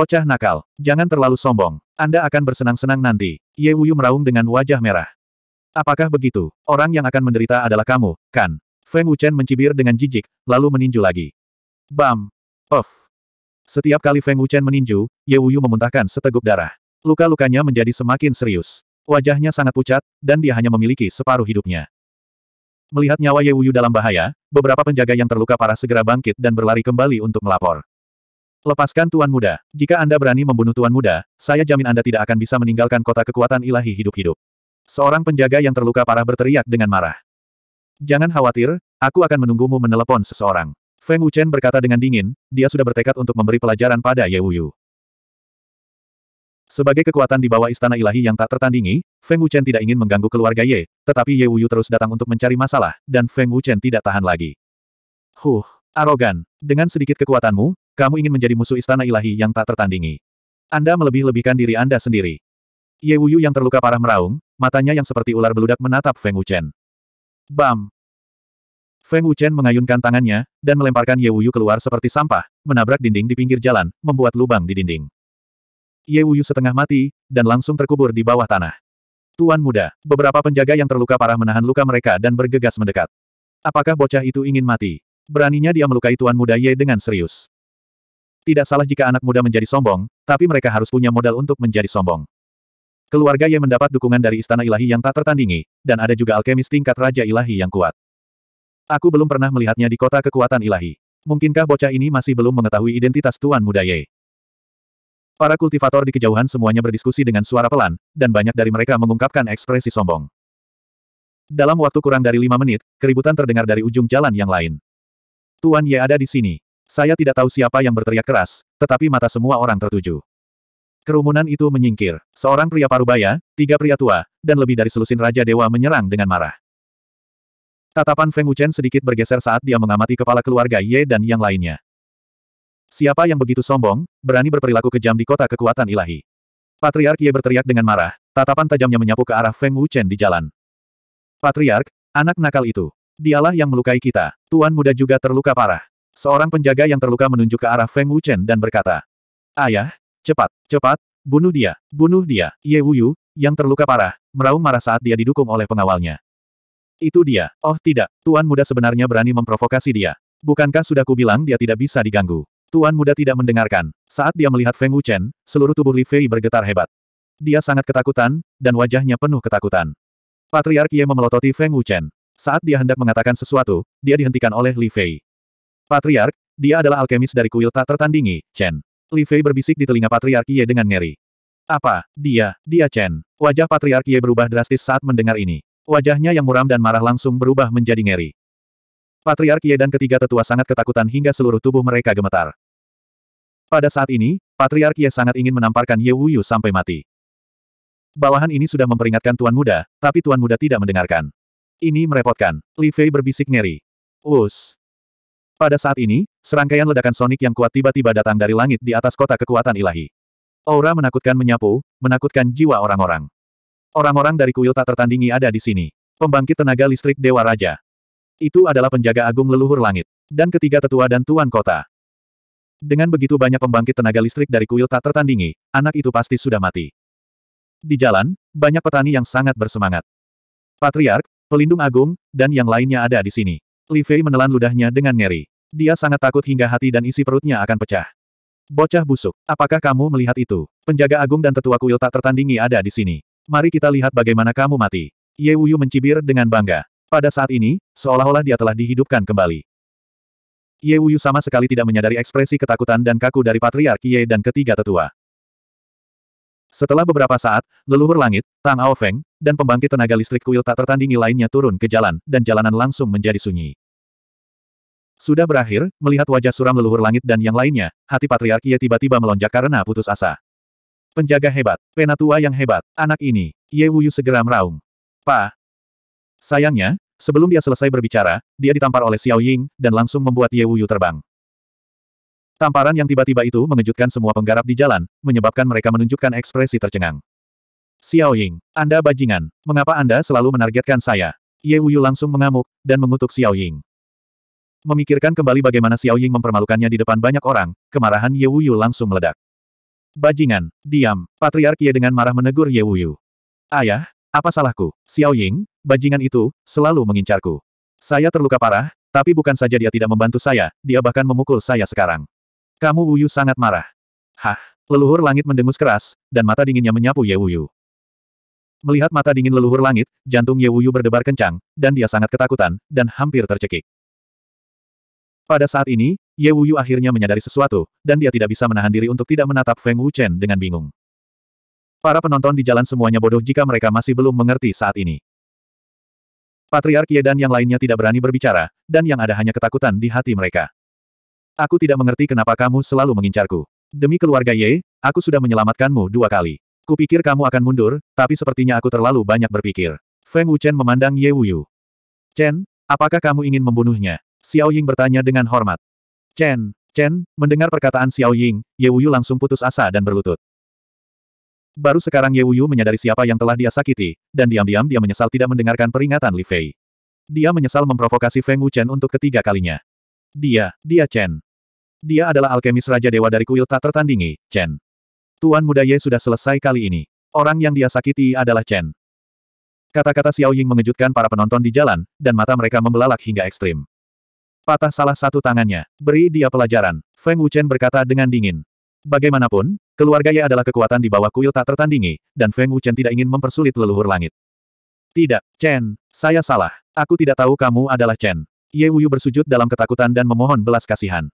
Bocah nakal, jangan terlalu sombong. Anda akan bersenang-senang nanti. Ye Wuyu meraung dengan wajah merah. Apakah begitu? Orang yang akan menderita adalah kamu, kan? Feng Wuchen mencibir dengan jijik, lalu meninju lagi. Bam! Off! Setiap kali Feng Wuchen meninju, Ye Wuyu memuntahkan seteguk darah. Luka-lukanya menjadi semakin serius. Wajahnya sangat pucat, dan dia hanya memiliki separuh hidupnya. Melihat nyawa Ye Wuyu dalam bahaya, beberapa penjaga yang terluka parah segera bangkit dan berlari kembali untuk melapor. Lepaskan Tuan Muda. Jika Anda berani membunuh Tuan Muda, saya jamin Anda tidak akan bisa meninggalkan kota kekuatan ilahi hidup-hidup. Seorang penjaga yang terluka parah berteriak dengan marah. Jangan khawatir, aku akan menunggumu menelepon seseorang. Feng Wuchen berkata dengan dingin, dia sudah bertekad untuk memberi pelajaran pada Ye Wuyu. Sebagai kekuatan di bawah istana ilahi yang tak tertandingi, Feng Wuchen tidak ingin mengganggu keluarga Ye, tetapi Ye Wuyu terus datang untuk mencari masalah, dan Feng Wuchen tidak tahan lagi. Huh, arogan, dengan sedikit kekuatanmu, kamu ingin menjadi musuh istana ilahi yang tak tertandingi. Anda melebih-lebihkan diri Anda sendiri. Ye Wuyu yang terluka parah meraung, matanya yang seperti ular beludak menatap Feng Wuchen. Bam! Feng Wuchen mengayunkan tangannya, dan melemparkan Ye Wuyu keluar seperti sampah, menabrak dinding di pinggir jalan, membuat lubang di dinding. Ye Wuyu setengah mati, dan langsung terkubur di bawah tanah. Tuan muda, beberapa penjaga yang terluka parah menahan luka mereka dan bergegas mendekat. Apakah bocah itu ingin mati? Beraninya dia melukai Tuan muda Ye dengan serius. Tidak salah jika anak muda menjadi sombong, tapi mereka harus punya modal untuk menjadi sombong. Keluarga Ye mendapat dukungan dari istana ilahi yang tak tertandingi, dan ada juga alkemis tingkat Raja Ilahi yang kuat. Aku belum pernah melihatnya di kota kekuatan ilahi. Mungkinkah bocah ini masih belum mengetahui identitas Tuan Muda Ye? Para kultivator di kejauhan semuanya berdiskusi dengan suara pelan, dan banyak dari mereka mengungkapkan ekspresi sombong. Dalam waktu kurang dari lima menit, keributan terdengar dari ujung jalan yang lain. Tuan Ye ada di sini. Saya tidak tahu siapa yang berteriak keras, tetapi mata semua orang tertuju. Kerumunan itu menyingkir. Seorang pria parubaya, tiga pria tua, dan lebih dari selusin Raja Dewa menyerang dengan marah. Tatapan Feng Wuchen sedikit bergeser saat dia mengamati kepala keluarga Ye dan yang lainnya. Siapa yang begitu sombong, berani berperilaku kejam di kota kekuatan ilahi. Patriark Ye berteriak dengan marah, tatapan tajamnya menyapu ke arah Feng Wuchen di jalan. Patriark, anak nakal itu. Dialah yang melukai kita. Tuan muda juga terluka parah. Seorang penjaga yang terluka menunjuk ke arah Feng Wuchen dan berkata, Ayah, cepat, cepat, bunuh dia, bunuh dia, Ye Wuyu, yang terluka parah, meraung marah saat dia didukung oleh pengawalnya. Itu dia, oh tidak, Tuan Muda sebenarnya berani memprovokasi dia. Bukankah sudah kubilang dia tidak bisa diganggu? Tuan Muda tidak mendengarkan. Saat dia melihat Feng Wuchen, seluruh tubuh Li Fei bergetar hebat. Dia sangat ketakutan, dan wajahnya penuh ketakutan. Patriark Ye memelototi Feng Wuchen. Saat dia hendak mengatakan sesuatu, dia dihentikan oleh Li Fei. Patriark, dia adalah alkemis dari kuil tak tertandingi, Chen. Li Fei berbisik di telinga Patriark Ye dengan ngeri. Apa, dia, dia Chen. Wajah Patriark Ye berubah drastis saat mendengar ini. Wajahnya yang muram dan marah langsung berubah menjadi ngeri. Patriark Ye dan ketiga tetua sangat ketakutan hingga seluruh tubuh mereka gemetar. Pada saat ini, Patriark Ye sangat ingin menamparkan Ye Wuyu sampai mati. Bawahan ini sudah memperingatkan Tuan Muda, tapi Tuan Muda tidak mendengarkan. Ini merepotkan. Li Fei berbisik ngeri. Us. Pada saat ini, serangkaian ledakan sonik yang kuat tiba-tiba datang dari langit di atas kota kekuatan ilahi. Aura menakutkan menyapu, menakutkan jiwa orang-orang. Orang-orang dari kuil tak tertandingi ada di sini. Pembangkit tenaga listrik Dewa Raja. Itu adalah penjaga agung leluhur langit. Dan ketiga tetua dan tuan kota. Dengan begitu banyak pembangkit tenaga listrik dari kuil tak tertandingi, anak itu pasti sudah mati. Di jalan, banyak petani yang sangat bersemangat. Patriark, pelindung agung, dan yang lainnya ada di sini. Li Fei menelan ludahnya dengan ngeri. Dia sangat takut hingga hati dan isi perutnya akan pecah. Bocah busuk, apakah kamu melihat itu? Penjaga agung dan tetua kuil tak tertandingi ada di sini. Mari kita lihat bagaimana kamu mati. Ye Wuyu mencibir dengan bangga. Pada saat ini, seolah-olah dia telah dihidupkan kembali. Ye Wuyu sama sekali tidak menyadari ekspresi ketakutan dan kaku dari Patriark Ye dan ketiga tetua. Setelah beberapa saat, leluhur langit, Tang Ao Feng, dan pembangkit tenaga listrik kuil tak tertandingi lainnya turun ke jalan, dan jalanan langsung menjadi sunyi. Sudah berakhir, melihat wajah suram leluhur langit dan yang lainnya, hati patriarki Ye tiba-tiba melonjak karena putus asa. Penjaga hebat, penatua yang hebat, anak ini, Ye Wuyu segera meraung. Pa. Sayangnya, sebelum dia selesai berbicara, dia ditampar oleh Xiao Ying, dan langsung membuat Ye Wuyu terbang. Tamparan yang tiba-tiba itu mengejutkan semua penggarap di jalan, menyebabkan mereka menunjukkan ekspresi tercengang. Xiao Ying, Anda bajingan, mengapa Anda selalu menargetkan saya? Ye Wuyu langsung mengamuk, dan mengutuk Xiao Ying. Memikirkan kembali bagaimana Xiao Ying mempermalukannya di depan banyak orang, kemarahan Ye Wuyu langsung meledak. Bajingan, diam, Patriark Ye dengan marah menegur Ye Wuyu. Ayah, apa salahku? Xiao Ying, bajingan itu, selalu mengincarku. Saya terluka parah, tapi bukan saja dia tidak membantu saya, dia bahkan memukul saya sekarang. Kamu Wuyu sangat marah. Hah, leluhur langit mendengus keras, dan mata dinginnya menyapu Ye Wuyu. Melihat mata dingin leluhur langit, jantung Ye Wuyu berdebar kencang, dan dia sangat ketakutan, dan hampir tercekik. Pada saat ini, Ye Wuyu akhirnya menyadari sesuatu, dan dia tidak bisa menahan diri untuk tidak menatap Feng Wuchen dengan bingung. Para penonton di jalan semuanya bodoh jika mereka masih belum mengerti saat ini. Patriark Ye dan yang lainnya tidak berani berbicara, dan yang ada hanya ketakutan di hati mereka. Aku tidak mengerti kenapa kamu selalu mengincarku. Demi keluarga Ye, aku sudah menyelamatkanmu dua kali. Kupikir kamu akan mundur, tapi sepertinya aku terlalu banyak berpikir. Feng Wuchen memandang Ye Wuyu. Chen, apakah kamu ingin membunuhnya? Xiao Ying bertanya dengan hormat. Chen, Chen, mendengar perkataan Xiao Ying, Ye Wuyu langsung putus asa dan berlutut. Baru sekarang Ye Wuyu menyadari siapa yang telah dia sakiti, dan diam-diam dia menyesal tidak mendengarkan peringatan Li Fei. Dia menyesal memprovokasi Feng Wu Chen untuk ketiga kalinya. Dia, dia Chen. Dia adalah alkemis Raja Dewa dari kuil tak tertandingi, Chen. Tuan muda Ye sudah selesai kali ini. Orang yang dia sakiti adalah Chen. Kata-kata Xiao Ying mengejutkan para penonton di jalan, dan mata mereka membelalak hingga ekstrim. Patah salah satu tangannya. Beri dia pelajaran. Feng Wuchen berkata dengan dingin. Bagaimanapun, keluarga Ye adalah kekuatan di bawah kuil tak tertandingi, dan Feng Wuchen tidak ingin mempersulit leluhur langit. Tidak, Chen, saya salah. Aku tidak tahu kamu adalah Chen. Ye Wuyu bersujud dalam ketakutan dan memohon belas kasihan.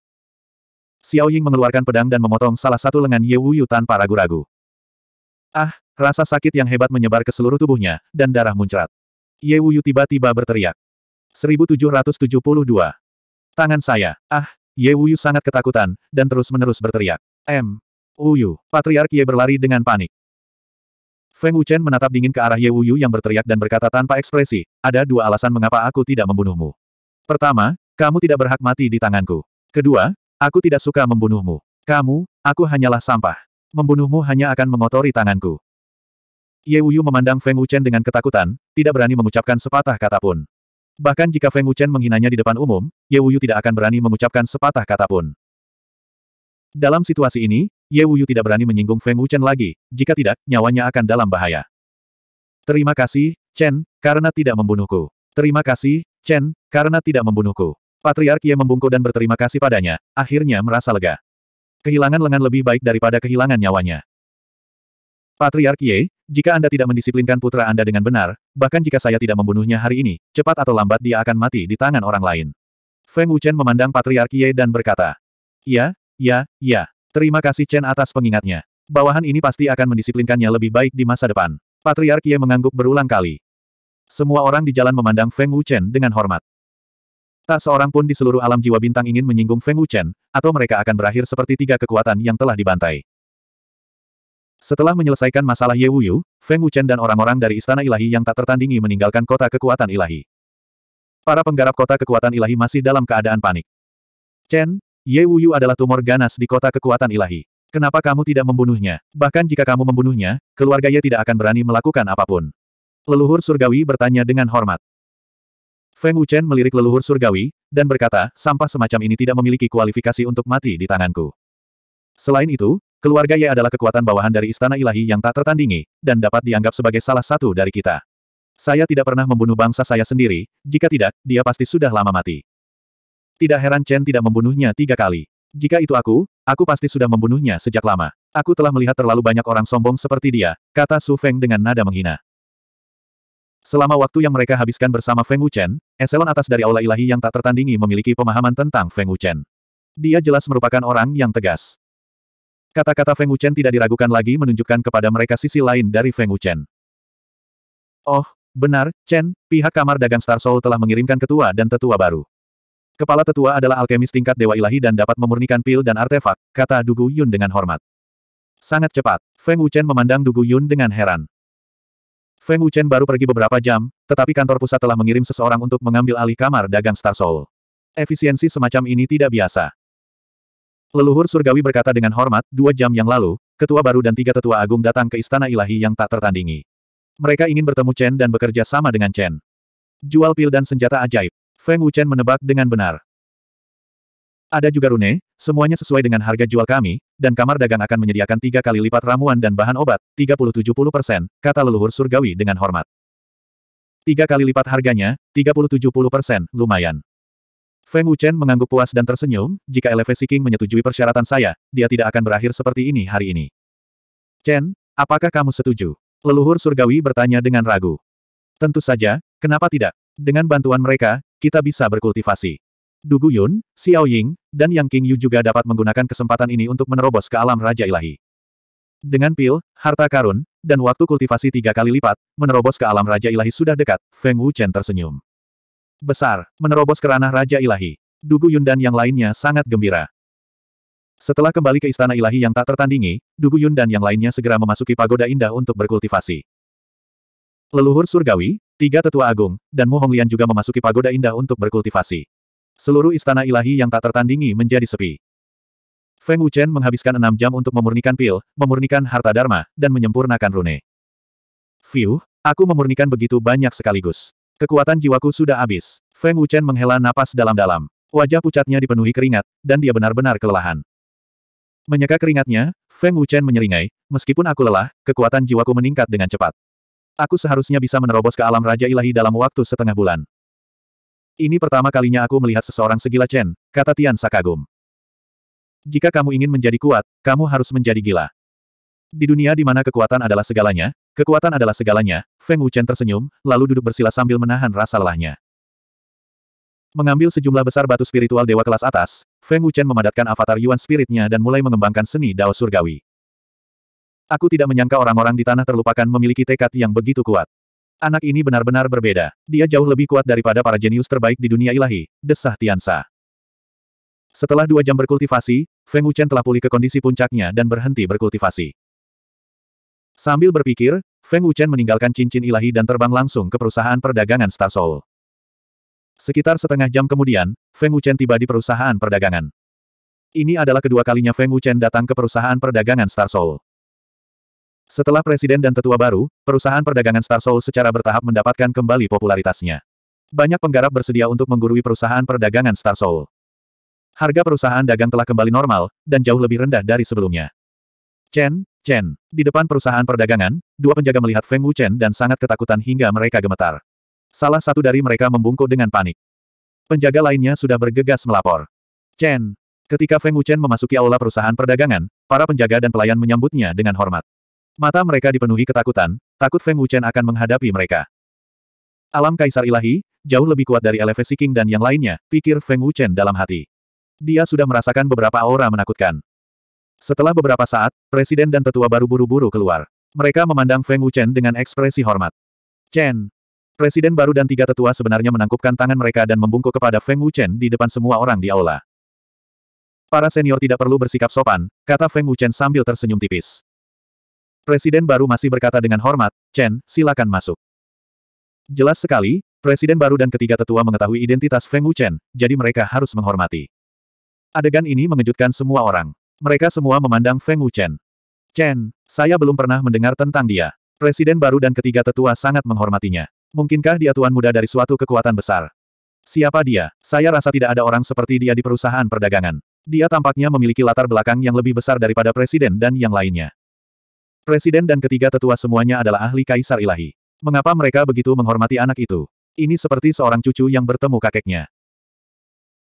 Xiao Ying mengeluarkan pedang dan memotong salah satu lengan Ye Wuyu tanpa ragu-ragu. Ah, rasa sakit yang hebat menyebar ke seluruh tubuhnya, dan darah muncrat. Ye Wuyu tiba-tiba berteriak. 1772. Tangan saya. Ah, Ye Wuyu sangat ketakutan, dan terus-menerus berteriak. M. Wuyu. Patriark Ye berlari dengan panik. Feng Wuchen menatap dingin ke arah Ye Wuyu yang berteriak dan berkata tanpa ekspresi, ada dua alasan mengapa aku tidak membunuhmu. Pertama, kamu tidak berhak mati di tanganku. Kedua, aku tidak suka membunuhmu. Kamu, aku hanyalah sampah. Membunuhmu hanya akan mengotori tanganku. Ye Wuyu memandang Feng Wuchen dengan ketakutan, tidak berani mengucapkan sepatah kata pun. Bahkan jika Feng Wuchen menghinanya di depan umum, Ye Wuyu tidak akan berani mengucapkan sepatah kata pun. Dalam situasi ini, Ye Wuyu tidak berani menyinggung Feng Wuchen lagi, jika tidak, nyawanya akan dalam bahaya. Terima kasih, Chen, karena tidak membunuhku. Terima kasih, Chen, karena tidak membunuhku. Patriark Ye membungkuk dan berterima kasih padanya, akhirnya merasa lega. Kehilangan lengan lebih baik daripada kehilangan nyawanya. Patriark Ye, jika Anda tidak mendisiplinkan putra Anda dengan benar, bahkan jika saya tidak membunuhnya hari ini, cepat atau lambat dia akan mati di tangan orang lain. Feng Wuchen memandang Patriark Ye dan berkata, Ya, ya, ya, terima kasih Chen atas pengingatnya. Bawahan ini pasti akan mendisiplinkannya lebih baik di masa depan. Patriark Ye mengangguk berulang kali. Semua orang di jalan memandang Feng Wuchen dengan hormat. Tak seorang pun di seluruh alam jiwa bintang ingin menyinggung Feng Wuchen, atau mereka akan berakhir seperti tiga kekuatan yang telah dibantai. Setelah menyelesaikan masalah Ye Wuyu, Feng Wuchen dan orang-orang dari Istana Ilahi yang tak tertandingi meninggalkan kota kekuatan ilahi. Para penggarap kota kekuatan ilahi masih dalam keadaan panik. Chen, Ye Wuyu adalah tumor ganas di kota kekuatan ilahi. Kenapa kamu tidak membunuhnya? Bahkan jika kamu membunuhnya, keluarga Ye tidak akan berani melakukan apapun. Leluhur surgawi bertanya dengan hormat. Feng Wuchen melirik leluhur surgawi, dan berkata, sampah semacam ini tidak memiliki kualifikasi untuk mati di tanganku. Selain itu, Keluarga Ye adalah kekuatan bawahan dari istana ilahi yang tak tertandingi, dan dapat dianggap sebagai salah satu dari kita. Saya tidak pernah membunuh bangsa saya sendiri, jika tidak, dia pasti sudah lama mati. Tidak heran Chen tidak membunuhnya tiga kali. Jika itu aku, aku pasti sudah membunuhnya sejak lama. Aku telah melihat terlalu banyak orang sombong seperti dia, kata Su Feng dengan nada menghina. Selama waktu yang mereka habiskan bersama Feng Wuchen, eselon atas dari aula ilahi yang tak tertandingi memiliki pemahaman tentang Feng Wuchen. Dia jelas merupakan orang yang tegas. Kata-kata Feng Wuchen tidak diragukan lagi menunjukkan kepada mereka sisi lain dari Feng Wuchen. Oh, benar, Chen, pihak kamar dagang Star Soul telah mengirimkan ketua dan tetua baru. Kepala tetua adalah alkemis tingkat Dewa Ilahi dan dapat memurnikan pil dan artefak, kata Dugu Yun dengan hormat. Sangat cepat, Feng Wuchen memandang Dugu Yun dengan heran. Feng Wuchen baru pergi beberapa jam, tetapi kantor pusat telah mengirim seseorang untuk mengambil alih kamar dagang Star Soul. Efisiensi semacam ini tidak biasa. Leluhur surgawi berkata dengan hormat, dua jam yang lalu, ketua baru dan tiga tetua agung datang ke istana ilahi yang tak tertandingi. Mereka ingin bertemu Chen dan bekerja sama dengan Chen. Jual pil dan senjata ajaib. Feng Wuchen menebak dengan benar. Ada juga rune, semuanya sesuai dengan harga jual kami, dan kamar dagang akan menyediakan tiga kali lipat ramuan dan bahan obat, 30-70 persen, kata leluhur surgawi dengan hormat. Tiga kali lipat harganya, 30-70 persen, lumayan. Feng Wuchen mengangguk puas dan tersenyum, jika Elevasi King menyetujui persyaratan saya, dia tidak akan berakhir seperti ini hari ini. Chen, apakah kamu setuju? Leluhur surgawi bertanya dengan ragu. Tentu saja, kenapa tidak? Dengan bantuan mereka, kita bisa berkultivasi. Dugu Yun, Xiao Ying, dan Yang King Yu juga dapat menggunakan kesempatan ini untuk menerobos ke alam Raja Ilahi. Dengan pil, harta karun, dan waktu kultivasi tiga kali lipat, menerobos ke alam Raja Ilahi sudah dekat, Feng Wuchen tersenyum. Besar, menerobos ke Raja Ilahi. Dugu Yun dan yang lainnya sangat gembira. Setelah kembali ke Istana Ilahi yang tak tertandingi, Dugu Yun dan yang lainnya segera memasuki pagoda indah untuk berkultivasi. Leluhur surgawi, tiga tetua agung, dan Mu Honglian juga memasuki pagoda indah untuk berkultivasi. Seluruh Istana Ilahi yang tak tertandingi menjadi sepi. Feng Wuchen menghabiskan enam jam untuk memurnikan pil, memurnikan harta dharma, dan menyempurnakan rune. Fiuh, aku memurnikan begitu banyak sekaligus. Kekuatan jiwaku sudah habis. Feng Wuchen menghela napas dalam-dalam. Wajah pucatnya dipenuhi keringat, dan dia benar-benar kelelahan. Menyeka keringatnya, Feng Wuchen menyeringai, meskipun aku lelah, kekuatan jiwaku meningkat dengan cepat. Aku seharusnya bisa menerobos ke alam Raja Ilahi dalam waktu setengah bulan. Ini pertama kalinya aku melihat seseorang segila Chen, kata Tian Sakagum. Jika kamu ingin menjadi kuat, kamu harus menjadi gila. Di dunia di mana kekuatan adalah segalanya, kekuatan adalah segalanya, Feng Wuchen tersenyum, lalu duduk bersila sambil menahan rasa lelahnya. Mengambil sejumlah besar batu spiritual dewa kelas atas, Feng Wuchen memadatkan avatar Yuan spiritnya dan mulai mengembangkan seni Dao Surgawi. Aku tidak menyangka orang-orang di tanah terlupakan memiliki tekad yang begitu kuat. Anak ini benar-benar berbeda. Dia jauh lebih kuat daripada para jenius terbaik di dunia ilahi, desah Tiansa. Setelah dua jam berkultivasi, Feng Wuchen telah pulih ke kondisi puncaknya dan berhenti berkultivasi. Sambil berpikir, Feng Wuchen meninggalkan cincin ilahi dan terbang langsung ke perusahaan perdagangan Star Soul. Sekitar setengah jam kemudian, Feng Wuchen tiba di perusahaan perdagangan. Ini adalah kedua kalinya Feng Wuchen datang ke perusahaan perdagangan Star Soul. Setelah presiden dan tetua baru, perusahaan perdagangan Star Soul secara bertahap mendapatkan kembali popularitasnya. Banyak penggarap bersedia untuk menggurui perusahaan perdagangan Star Soul. Harga perusahaan dagang telah kembali normal, dan jauh lebih rendah dari sebelumnya. Chen, Chen. Di depan perusahaan perdagangan, dua penjaga melihat Feng Wu Chen dan sangat ketakutan hingga mereka gemetar. Salah satu dari mereka membungkuk dengan panik. Penjaga lainnya sudah bergegas melapor. Chen. Ketika Feng Wu Chen memasuki aula perusahaan perdagangan, para penjaga dan pelayan menyambutnya dengan hormat. Mata mereka dipenuhi ketakutan, takut Feng Wu Chen akan menghadapi mereka. Alam Kaisar Ilahi, jauh lebih kuat dari Elevesi King dan yang lainnya, pikir Feng Wu Chen dalam hati. Dia sudah merasakan beberapa aura menakutkan. Setelah beberapa saat, presiden dan tetua baru buru-buru keluar. Mereka memandang Feng Wuchen dengan ekspresi hormat. Chen. Presiden baru dan tiga tetua sebenarnya menangkupkan tangan mereka dan membungkuk kepada Feng Wuchen di depan semua orang di aula. Para senior tidak perlu bersikap sopan, kata Feng Wuchen sambil tersenyum tipis. Presiden baru masih berkata dengan hormat, Chen, silakan masuk. Jelas sekali, Presiden baru dan ketiga tetua mengetahui identitas Feng Wuchen, jadi mereka harus menghormati. Adegan ini mengejutkan semua orang. Mereka semua memandang Feng Wuchen. Chen, saya belum pernah mendengar tentang dia. Presiden baru dan ketiga tetua sangat menghormatinya. Mungkinkah dia tuan muda dari suatu kekuatan besar? Siapa dia? Saya rasa tidak ada orang seperti dia di perusahaan perdagangan. Dia tampaknya memiliki latar belakang yang lebih besar daripada presiden dan yang lainnya. Presiden dan ketiga tetua semuanya adalah ahli kaisar ilahi. Mengapa mereka begitu menghormati anak itu? Ini seperti seorang cucu yang bertemu kakeknya.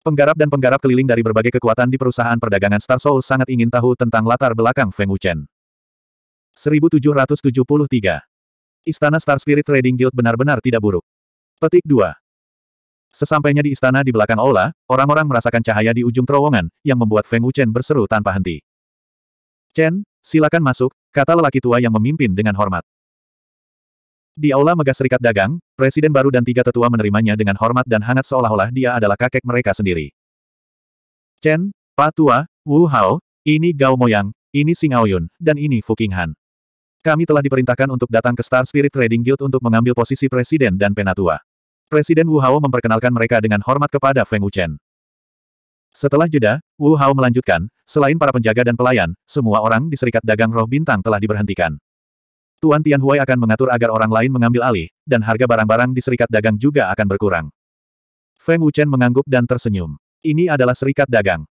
Penggarap dan penggarap keliling dari berbagai kekuatan di perusahaan perdagangan Star Soul sangat ingin tahu tentang latar belakang Feng Wuchen. 1773. Istana Star Spirit Trading Guild benar-benar tidak buruk. Petik 2. Sesampainya di istana di belakang Ola, orang-orang merasakan cahaya di ujung terowongan, yang membuat Feng Wuchen berseru tanpa henti. Chen, silakan masuk, kata lelaki tua yang memimpin dengan hormat. Di Aula megah Serikat Dagang, Presiden baru dan tiga tetua menerimanya dengan hormat dan hangat seolah-olah dia adalah kakek mereka sendiri. Chen, Tua, Wu Hao, ini Gao Moyang, ini Sing Aoyun, dan ini Fuking Han. Kami telah diperintahkan untuk datang ke Star Spirit Trading Guild untuk mengambil posisi Presiden dan Penatua. Presiden Wu Hao memperkenalkan mereka dengan hormat kepada Feng Wuchen. Setelah jeda, Wu Hao melanjutkan, selain para penjaga dan pelayan, semua orang di Serikat Dagang Roh Bintang telah diberhentikan. Tuan Tianhuai akan mengatur agar orang lain mengambil alih, dan harga barang-barang di serikat dagang juga akan berkurang. Feng Wuchen mengangguk dan tersenyum. Ini adalah serikat dagang.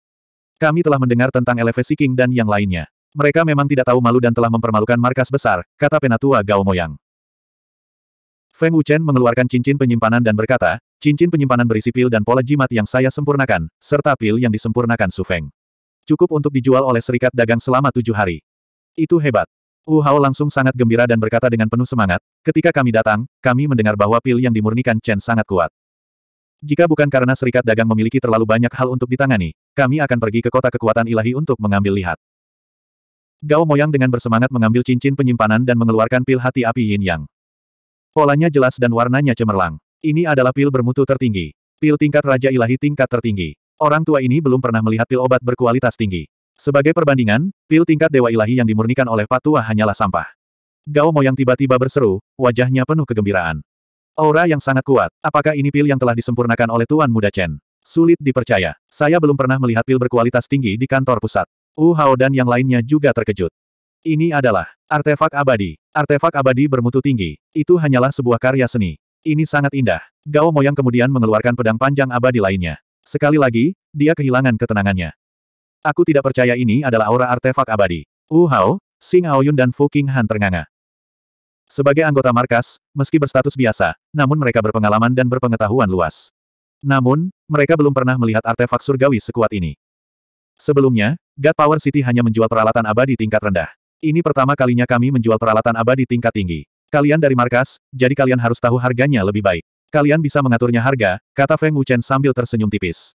Kami telah mendengar tentang Elevasi King dan yang lainnya. Mereka memang tidak tahu malu dan telah mempermalukan markas besar, kata penatua Gao Moyang. Feng Wuchen mengeluarkan cincin penyimpanan dan berkata, cincin penyimpanan berisi pil dan pola jimat yang saya sempurnakan, serta pil yang disempurnakan Su Feng. Cukup untuk dijual oleh serikat dagang selama tujuh hari. Itu hebat. Wu Hao langsung sangat gembira dan berkata dengan penuh semangat, ketika kami datang, kami mendengar bahwa pil yang dimurnikan Chen sangat kuat. Jika bukan karena serikat dagang memiliki terlalu banyak hal untuk ditangani, kami akan pergi ke kota kekuatan ilahi untuk mengambil lihat. Gao Moyang dengan bersemangat mengambil cincin penyimpanan dan mengeluarkan pil hati api yin yang. Polanya jelas dan warnanya cemerlang. Ini adalah pil bermutu tertinggi. Pil tingkat Raja Ilahi tingkat tertinggi. Orang tua ini belum pernah melihat pil obat berkualitas tinggi. Sebagai perbandingan, pil tingkat Dewa Ilahi yang dimurnikan oleh Patua hanyalah sampah. Gao Moyang tiba-tiba berseru, wajahnya penuh kegembiraan. Aura yang sangat kuat, apakah ini pil yang telah disempurnakan oleh Tuan Muda Chen? Sulit dipercaya. Saya belum pernah melihat pil berkualitas tinggi di kantor pusat. Wu Hao dan yang lainnya juga terkejut. Ini adalah artefak abadi. Artefak abadi bermutu tinggi. Itu hanyalah sebuah karya seni. Ini sangat indah. Gao Moyang kemudian mengeluarkan pedang panjang abadi lainnya. Sekali lagi, dia kehilangan ketenangannya. Aku tidak percaya ini adalah aura artefak abadi. Wu Hao, Xing Aoyun dan Fu King Han ternganga. Sebagai anggota markas, meski berstatus biasa, namun mereka berpengalaman dan berpengetahuan luas. Namun, mereka belum pernah melihat artefak surgawi sekuat ini. Sebelumnya, God Power City hanya menjual peralatan abadi tingkat rendah. Ini pertama kalinya kami menjual peralatan abadi tingkat tinggi. Kalian dari markas, jadi kalian harus tahu harganya lebih baik. Kalian bisa mengaturnya harga, kata Feng Wuchen sambil tersenyum tipis.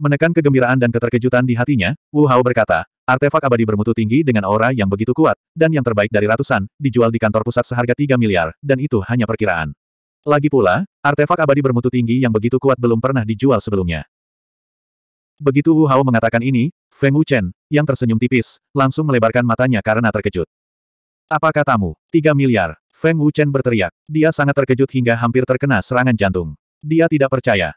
Menekan kegembiraan dan keterkejutan di hatinya, Wu Hao berkata, artefak abadi bermutu tinggi dengan aura yang begitu kuat, dan yang terbaik dari ratusan, dijual di kantor pusat seharga 3 miliar, dan itu hanya perkiraan. Lagi pula, artefak abadi bermutu tinggi yang begitu kuat belum pernah dijual sebelumnya. Begitu Wu Hao mengatakan ini, Feng Wuchen, yang tersenyum tipis, langsung melebarkan matanya karena terkejut. Apa katamu? 3 miliar. Feng Wuchen berteriak. Dia sangat terkejut hingga hampir terkena serangan jantung. Dia tidak percaya.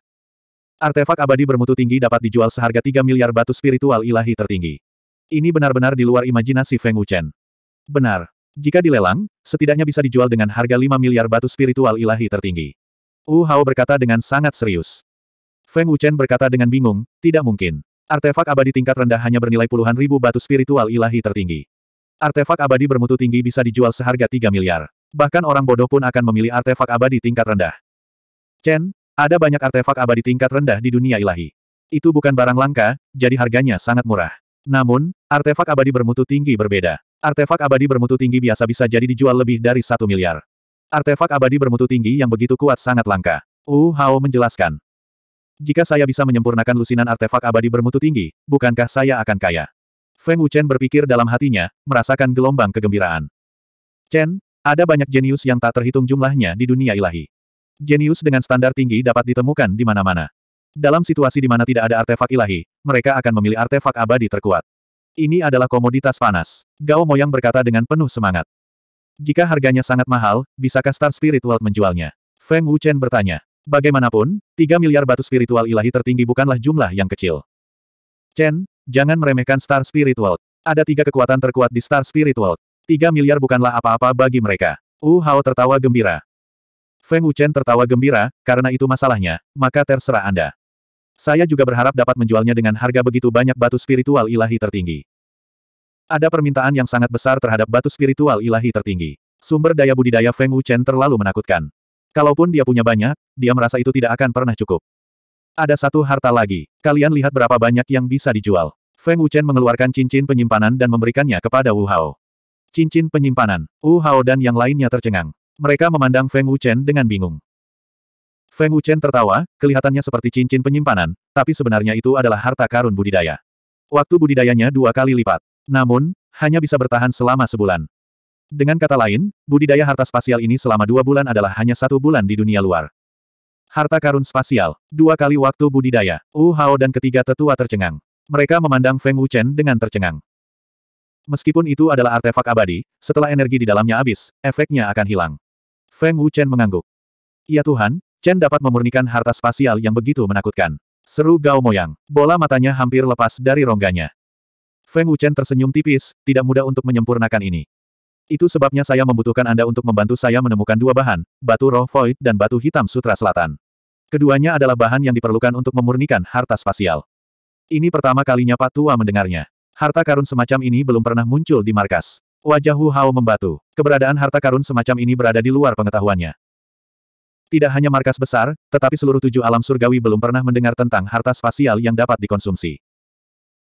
Artefak abadi bermutu tinggi dapat dijual seharga 3 miliar batu spiritual ilahi tertinggi. Ini benar-benar di luar imajinasi Feng Wuchen. Benar. Jika dilelang, setidaknya bisa dijual dengan harga 5 miliar batu spiritual ilahi tertinggi. Wu Hao berkata dengan sangat serius. Feng Wuchen berkata dengan bingung, tidak mungkin. Artefak abadi tingkat rendah hanya bernilai puluhan ribu batu spiritual ilahi tertinggi. Artefak abadi bermutu tinggi bisa dijual seharga 3 miliar. Bahkan orang bodoh pun akan memilih artefak abadi tingkat rendah. Chen, ada banyak artefak abadi tingkat rendah di dunia ilahi. Itu bukan barang langka, jadi harganya sangat murah. Namun, artefak abadi bermutu tinggi berbeda. Artefak abadi bermutu tinggi biasa bisa jadi dijual lebih dari satu miliar. Artefak abadi bermutu tinggi yang begitu kuat sangat langka. Wu Hao menjelaskan. Jika saya bisa menyempurnakan lusinan artefak abadi bermutu tinggi, bukankah saya akan kaya? Feng Wuchen berpikir dalam hatinya, merasakan gelombang kegembiraan. Chen, ada banyak jenius yang tak terhitung jumlahnya di dunia ilahi. Jenius dengan standar tinggi dapat ditemukan di mana-mana. Dalam situasi di mana tidak ada artefak ilahi, mereka akan memilih artefak abadi terkuat. Ini adalah komoditas panas. Gao Moyang berkata dengan penuh semangat. Jika harganya sangat mahal, bisakah Star Spirit World menjualnya? Feng Wuchen bertanya. Bagaimanapun, 3 miliar batu spiritual ilahi tertinggi bukanlah jumlah yang kecil. Chen, jangan meremehkan Star Spirit World. Ada tiga kekuatan terkuat di Star Spirit World. Tiga miliar bukanlah apa-apa bagi mereka. Wu Hao tertawa gembira. Feng Wuchen tertawa gembira, karena itu masalahnya, maka terserah Anda. Saya juga berharap dapat menjualnya dengan harga begitu banyak batu spiritual ilahi tertinggi. Ada permintaan yang sangat besar terhadap batu spiritual ilahi tertinggi. Sumber daya budidaya Feng Wuchen terlalu menakutkan. Kalaupun dia punya banyak, dia merasa itu tidak akan pernah cukup. Ada satu harta lagi. Kalian lihat berapa banyak yang bisa dijual. Feng Wuchen mengeluarkan cincin penyimpanan dan memberikannya kepada Wu Hao. Cincin penyimpanan. Wu Hao dan yang lainnya tercengang. Mereka memandang Feng Wuchen dengan bingung. Feng Wuchen tertawa, kelihatannya seperti cincin penyimpanan, tapi sebenarnya itu adalah harta karun budidaya. Waktu budidayanya dua kali lipat. Namun, hanya bisa bertahan selama sebulan. Dengan kata lain, budidaya harta spasial ini selama dua bulan adalah hanya satu bulan di dunia luar. Harta karun spasial, dua kali waktu budidaya. Wu Hao dan ketiga tetua tercengang. Mereka memandang Feng Wuchen dengan tercengang. Meskipun itu adalah artefak abadi, setelah energi di dalamnya habis, efeknya akan hilang. Feng Wu Chen mengangguk. Ya Tuhan, Chen dapat memurnikan harta spasial yang begitu menakutkan. Seru Gao Moyang. Bola matanya hampir lepas dari rongganya. Feng Wu Chen tersenyum tipis, tidak mudah untuk menyempurnakan ini. Itu sebabnya saya membutuhkan Anda untuk membantu saya menemukan dua bahan, batu roh void dan batu hitam sutra selatan. Keduanya adalah bahan yang diperlukan untuk memurnikan harta spasial. Ini pertama kalinya Pak Tua mendengarnya. Harta karun semacam ini belum pernah muncul di markas. Wajah Hu Hao membatu. Keberadaan harta karun semacam ini berada di luar pengetahuannya. Tidak hanya markas besar, tetapi seluruh tujuh alam surgawi belum pernah mendengar tentang harta spasial yang dapat dikonsumsi.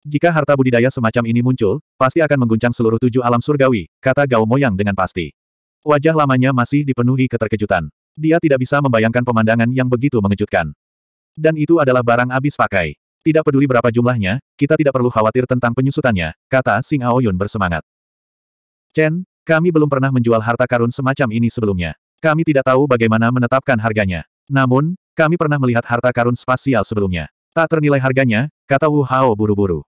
Jika harta budidaya semacam ini muncul, pasti akan mengguncang seluruh tujuh alam surgawi, kata Gao Moyang dengan pasti. Wajah lamanya masih dipenuhi keterkejutan. Dia tidak bisa membayangkan pemandangan yang begitu mengejutkan. Dan itu adalah barang abis pakai. Tidak peduli berapa jumlahnya, kita tidak perlu khawatir tentang penyusutannya, kata Sing Aoyun bersemangat. Chen, kami belum pernah menjual harta karun semacam ini sebelumnya. Kami tidak tahu bagaimana menetapkan harganya. Namun, kami pernah melihat harta karun spasial sebelumnya. Tak ternilai harganya, kata Wu Hao buru-buru.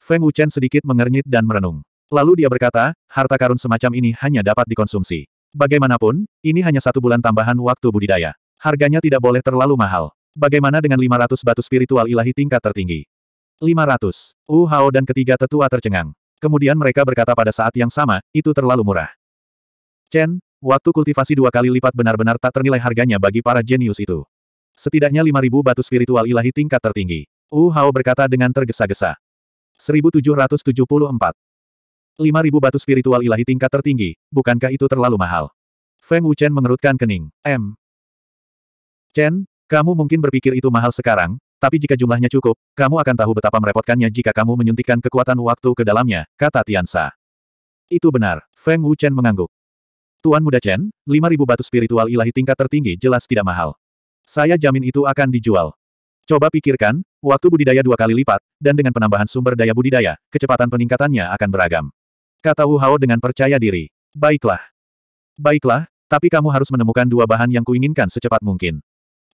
Feng Chen sedikit mengernyit dan merenung. Lalu dia berkata, harta karun semacam ini hanya dapat dikonsumsi. Bagaimanapun, ini hanya satu bulan tambahan waktu budidaya. Harganya tidak boleh terlalu mahal. Bagaimana dengan 500 batu spiritual ilahi tingkat tertinggi? 500. Wu Hao dan ketiga tetua tercengang. Kemudian mereka berkata pada saat yang sama, itu terlalu murah. Chen, waktu kultivasi dua kali lipat benar-benar tak ternilai harganya bagi para jenius itu. Setidaknya 5.000 batu spiritual ilahi tingkat tertinggi. Wu Hao berkata dengan tergesa-gesa. 1774. 5.000 batu spiritual ilahi tingkat tertinggi, bukankah itu terlalu mahal? Feng Wu Chen mengerutkan kening. M. Chen, kamu mungkin berpikir itu mahal sekarang, tapi jika jumlahnya cukup, kamu akan tahu betapa merepotkannya jika kamu menyuntikkan kekuatan waktu ke dalamnya, kata Tiansa. Itu benar, Feng Wu Chen mengangguk. Tuan Muda Chen, 5000 batu spiritual ilahi tingkat tertinggi jelas tidak mahal. Saya jamin itu akan dijual. Coba pikirkan, waktu budidaya dua kali lipat, dan dengan penambahan sumber daya budidaya, kecepatan peningkatannya akan beragam. Kata Wu Hao dengan percaya diri. Baiklah. Baiklah, tapi kamu harus menemukan dua bahan yang kuinginkan secepat mungkin.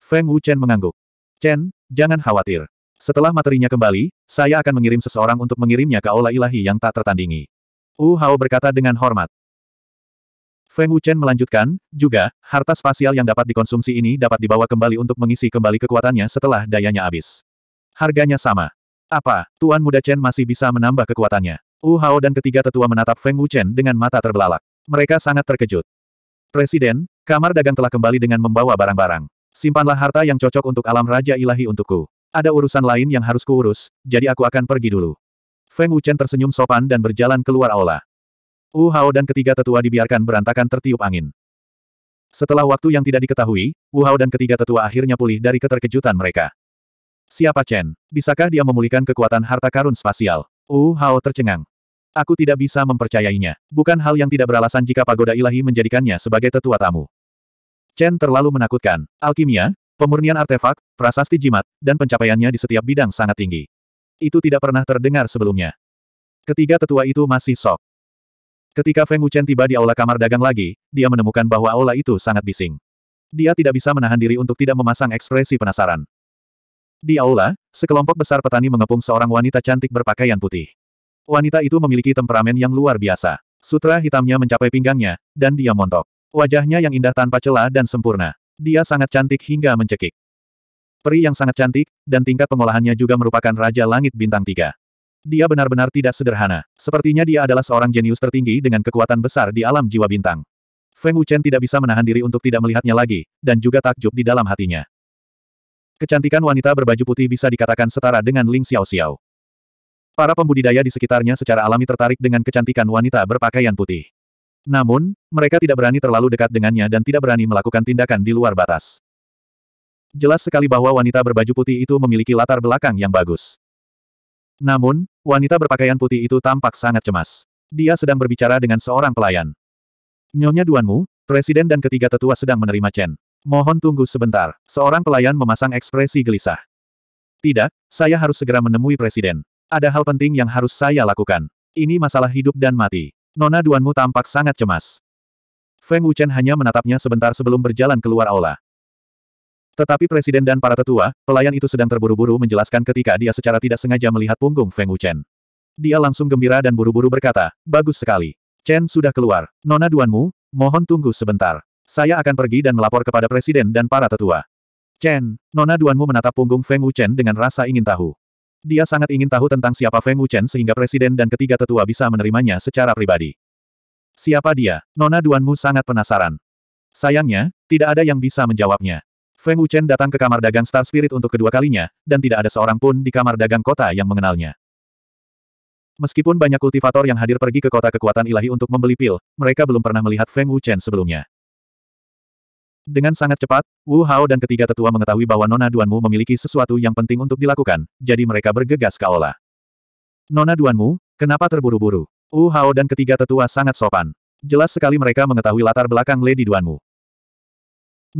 Feng Wuchen mengangguk. Chen, jangan khawatir. Setelah materinya kembali, saya akan mengirim seseorang untuk mengirimnya ke aula ilahi yang tak tertandingi. Wu Hao berkata dengan hormat. Feng Wuchen melanjutkan, juga, harta spasial yang dapat dikonsumsi ini dapat dibawa kembali untuk mengisi kembali kekuatannya setelah dayanya habis. Harganya sama. Apa, Tuan Muda Chen masih bisa menambah kekuatannya? Wu Hao dan ketiga tetua menatap Feng Wuchen dengan mata terbelalak. Mereka sangat terkejut. Presiden, kamar dagang telah kembali dengan membawa barang-barang. Simpanlah harta yang cocok untuk alam Raja Ilahi untukku. Ada urusan lain yang harus kuurus, jadi aku akan pergi dulu. Feng Wuchen tersenyum sopan dan berjalan keluar aula. Wu Hao dan ketiga tetua dibiarkan berantakan tertiup angin. Setelah waktu yang tidak diketahui, Wu Hao dan ketiga tetua akhirnya pulih dari keterkejutan mereka. Siapa Chen? Bisakah dia memulihkan kekuatan harta karun spasial? Wu Hao tercengang. Aku tidak bisa mempercayainya. Bukan hal yang tidak beralasan jika pagoda ilahi menjadikannya sebagai tetua tamu. Chen terlalu menakutkan. Alkimia, pemurnian artefak, prasasti jimat, dan pencapaiannya di setiap bidang sangat tinggi. Itu tidak pernah terdengar sebelumnya. Ketiga tetua itu masih sok. Ketika Feng Wuchen tiba di aula kamar dagang lagi, dia menemukan bahwa aula itu sangat bising. Dia tidak bisa menahan diri untuk tidak memasang ekspresi penasaran. Di aula, sekelompok besar petani mengepung seorang wanita cantik berpakaian putih. Wanita itu memiliki temperamen yang luar biasa. Sutra hitamnya mencapai pinggangnya, dan dia montok. Wajahnya yang indah tanpa celah dan sempurna. Dia sangat cantik hingga mencekik. Peri yang sangat cantik, dan tingkat pengolahannya juga merupakan Raja Langit Bintang Tiga. Dia benar-benar tidak sederhana. Sepertinya dia adalah seorang jenius tertinggi dengan kekuatan besar di alam jiwa bintang. Feng Wuchen tidak bisa menahan diri untuk tidak melihatnya lagi, dan juga takjub di dalam hatinya. Kecantikan wanita berbaju putih bisa dikatakan setara dengan Ling Xiao Xiao. Para pembudidaya di sekitarnya secara alami tertarik dengan kecantikan wanita berpakaian putih. Namun, mereka tidak berani terlalu dekat dengannya dan tidak berani melakukan tindakan di luar batas. Jelas sekali bahwa wanita berbaju putih itu memiliki latar belakang yang bagus. Namun, wanita berpakaian putih itu tampak sangat cemas. Dia sedang berbicara dengan seorang pelayan. Nyonya Duanmu, Presiden dan ketiga tetua sedang menerima Chen. Mohon tunggu sebentar. Seorang pelayan memasang ekspresi gelisah. Tidak, saya harus segera menemui Presiden. Ada hal penting yang harus saya lakukan. Ini masalah hidup dan mati. Nona Duanmu tampak sangat cemas. Feng Wuchen hanya menatapnya sebentar sebelum berjalan keluar aula. Tetapi presiden dan para tetua, pelayan itu sedang terburu-buru menjelaskan ketika dia secara tidak sengaja melihat punggung Feng Wuchen. Dia langsung gembira dan buru-buru berkata, bagus sekali. Chen sudah keluar. Nona Duanmu, mohon tunggu sebentar. Saya akan pergi dan melapor kepada presiden dan para tetua. Chen, Nona Duanmu menatap punggung Feng Wuchen dengan rasa ingin tahu. Dia sangat ingin tahu tentang siapa Feng Wuchen sehingga presiden dan ketiga tetua bisa menerimanya secara pribadi. Siapa dia? Nona Duanmu sangat penasaran. Sayangnya, tidak ada yang bisa menjawabnya. Feng Wuchen datang ke kamar dagang Star Spirit untuk kedua kalinya, dan tidak ada seorang pun di kamar dagang kota yang mengenalnya. Meskipun banyak kultivator yang hadir pergi ke kota kekuatan ilahi untuk membeli pil, mereka belum pernah melihat Feng Wuchen sebelumnya. Dengan sangat cepat, Wu Hao dan ketiga tetua mengetahui bahwa Nona Duanmu memiliki sesuatu yang penting untuk dilakukan, jadi mereka bergegas ke aula. Nona Duanmu, kenapa terburu-buru? Wu Hao dan ketiga tetua sangat sopan. Jelas sekali mereka mengetahui latar belakang Lady Duanmu.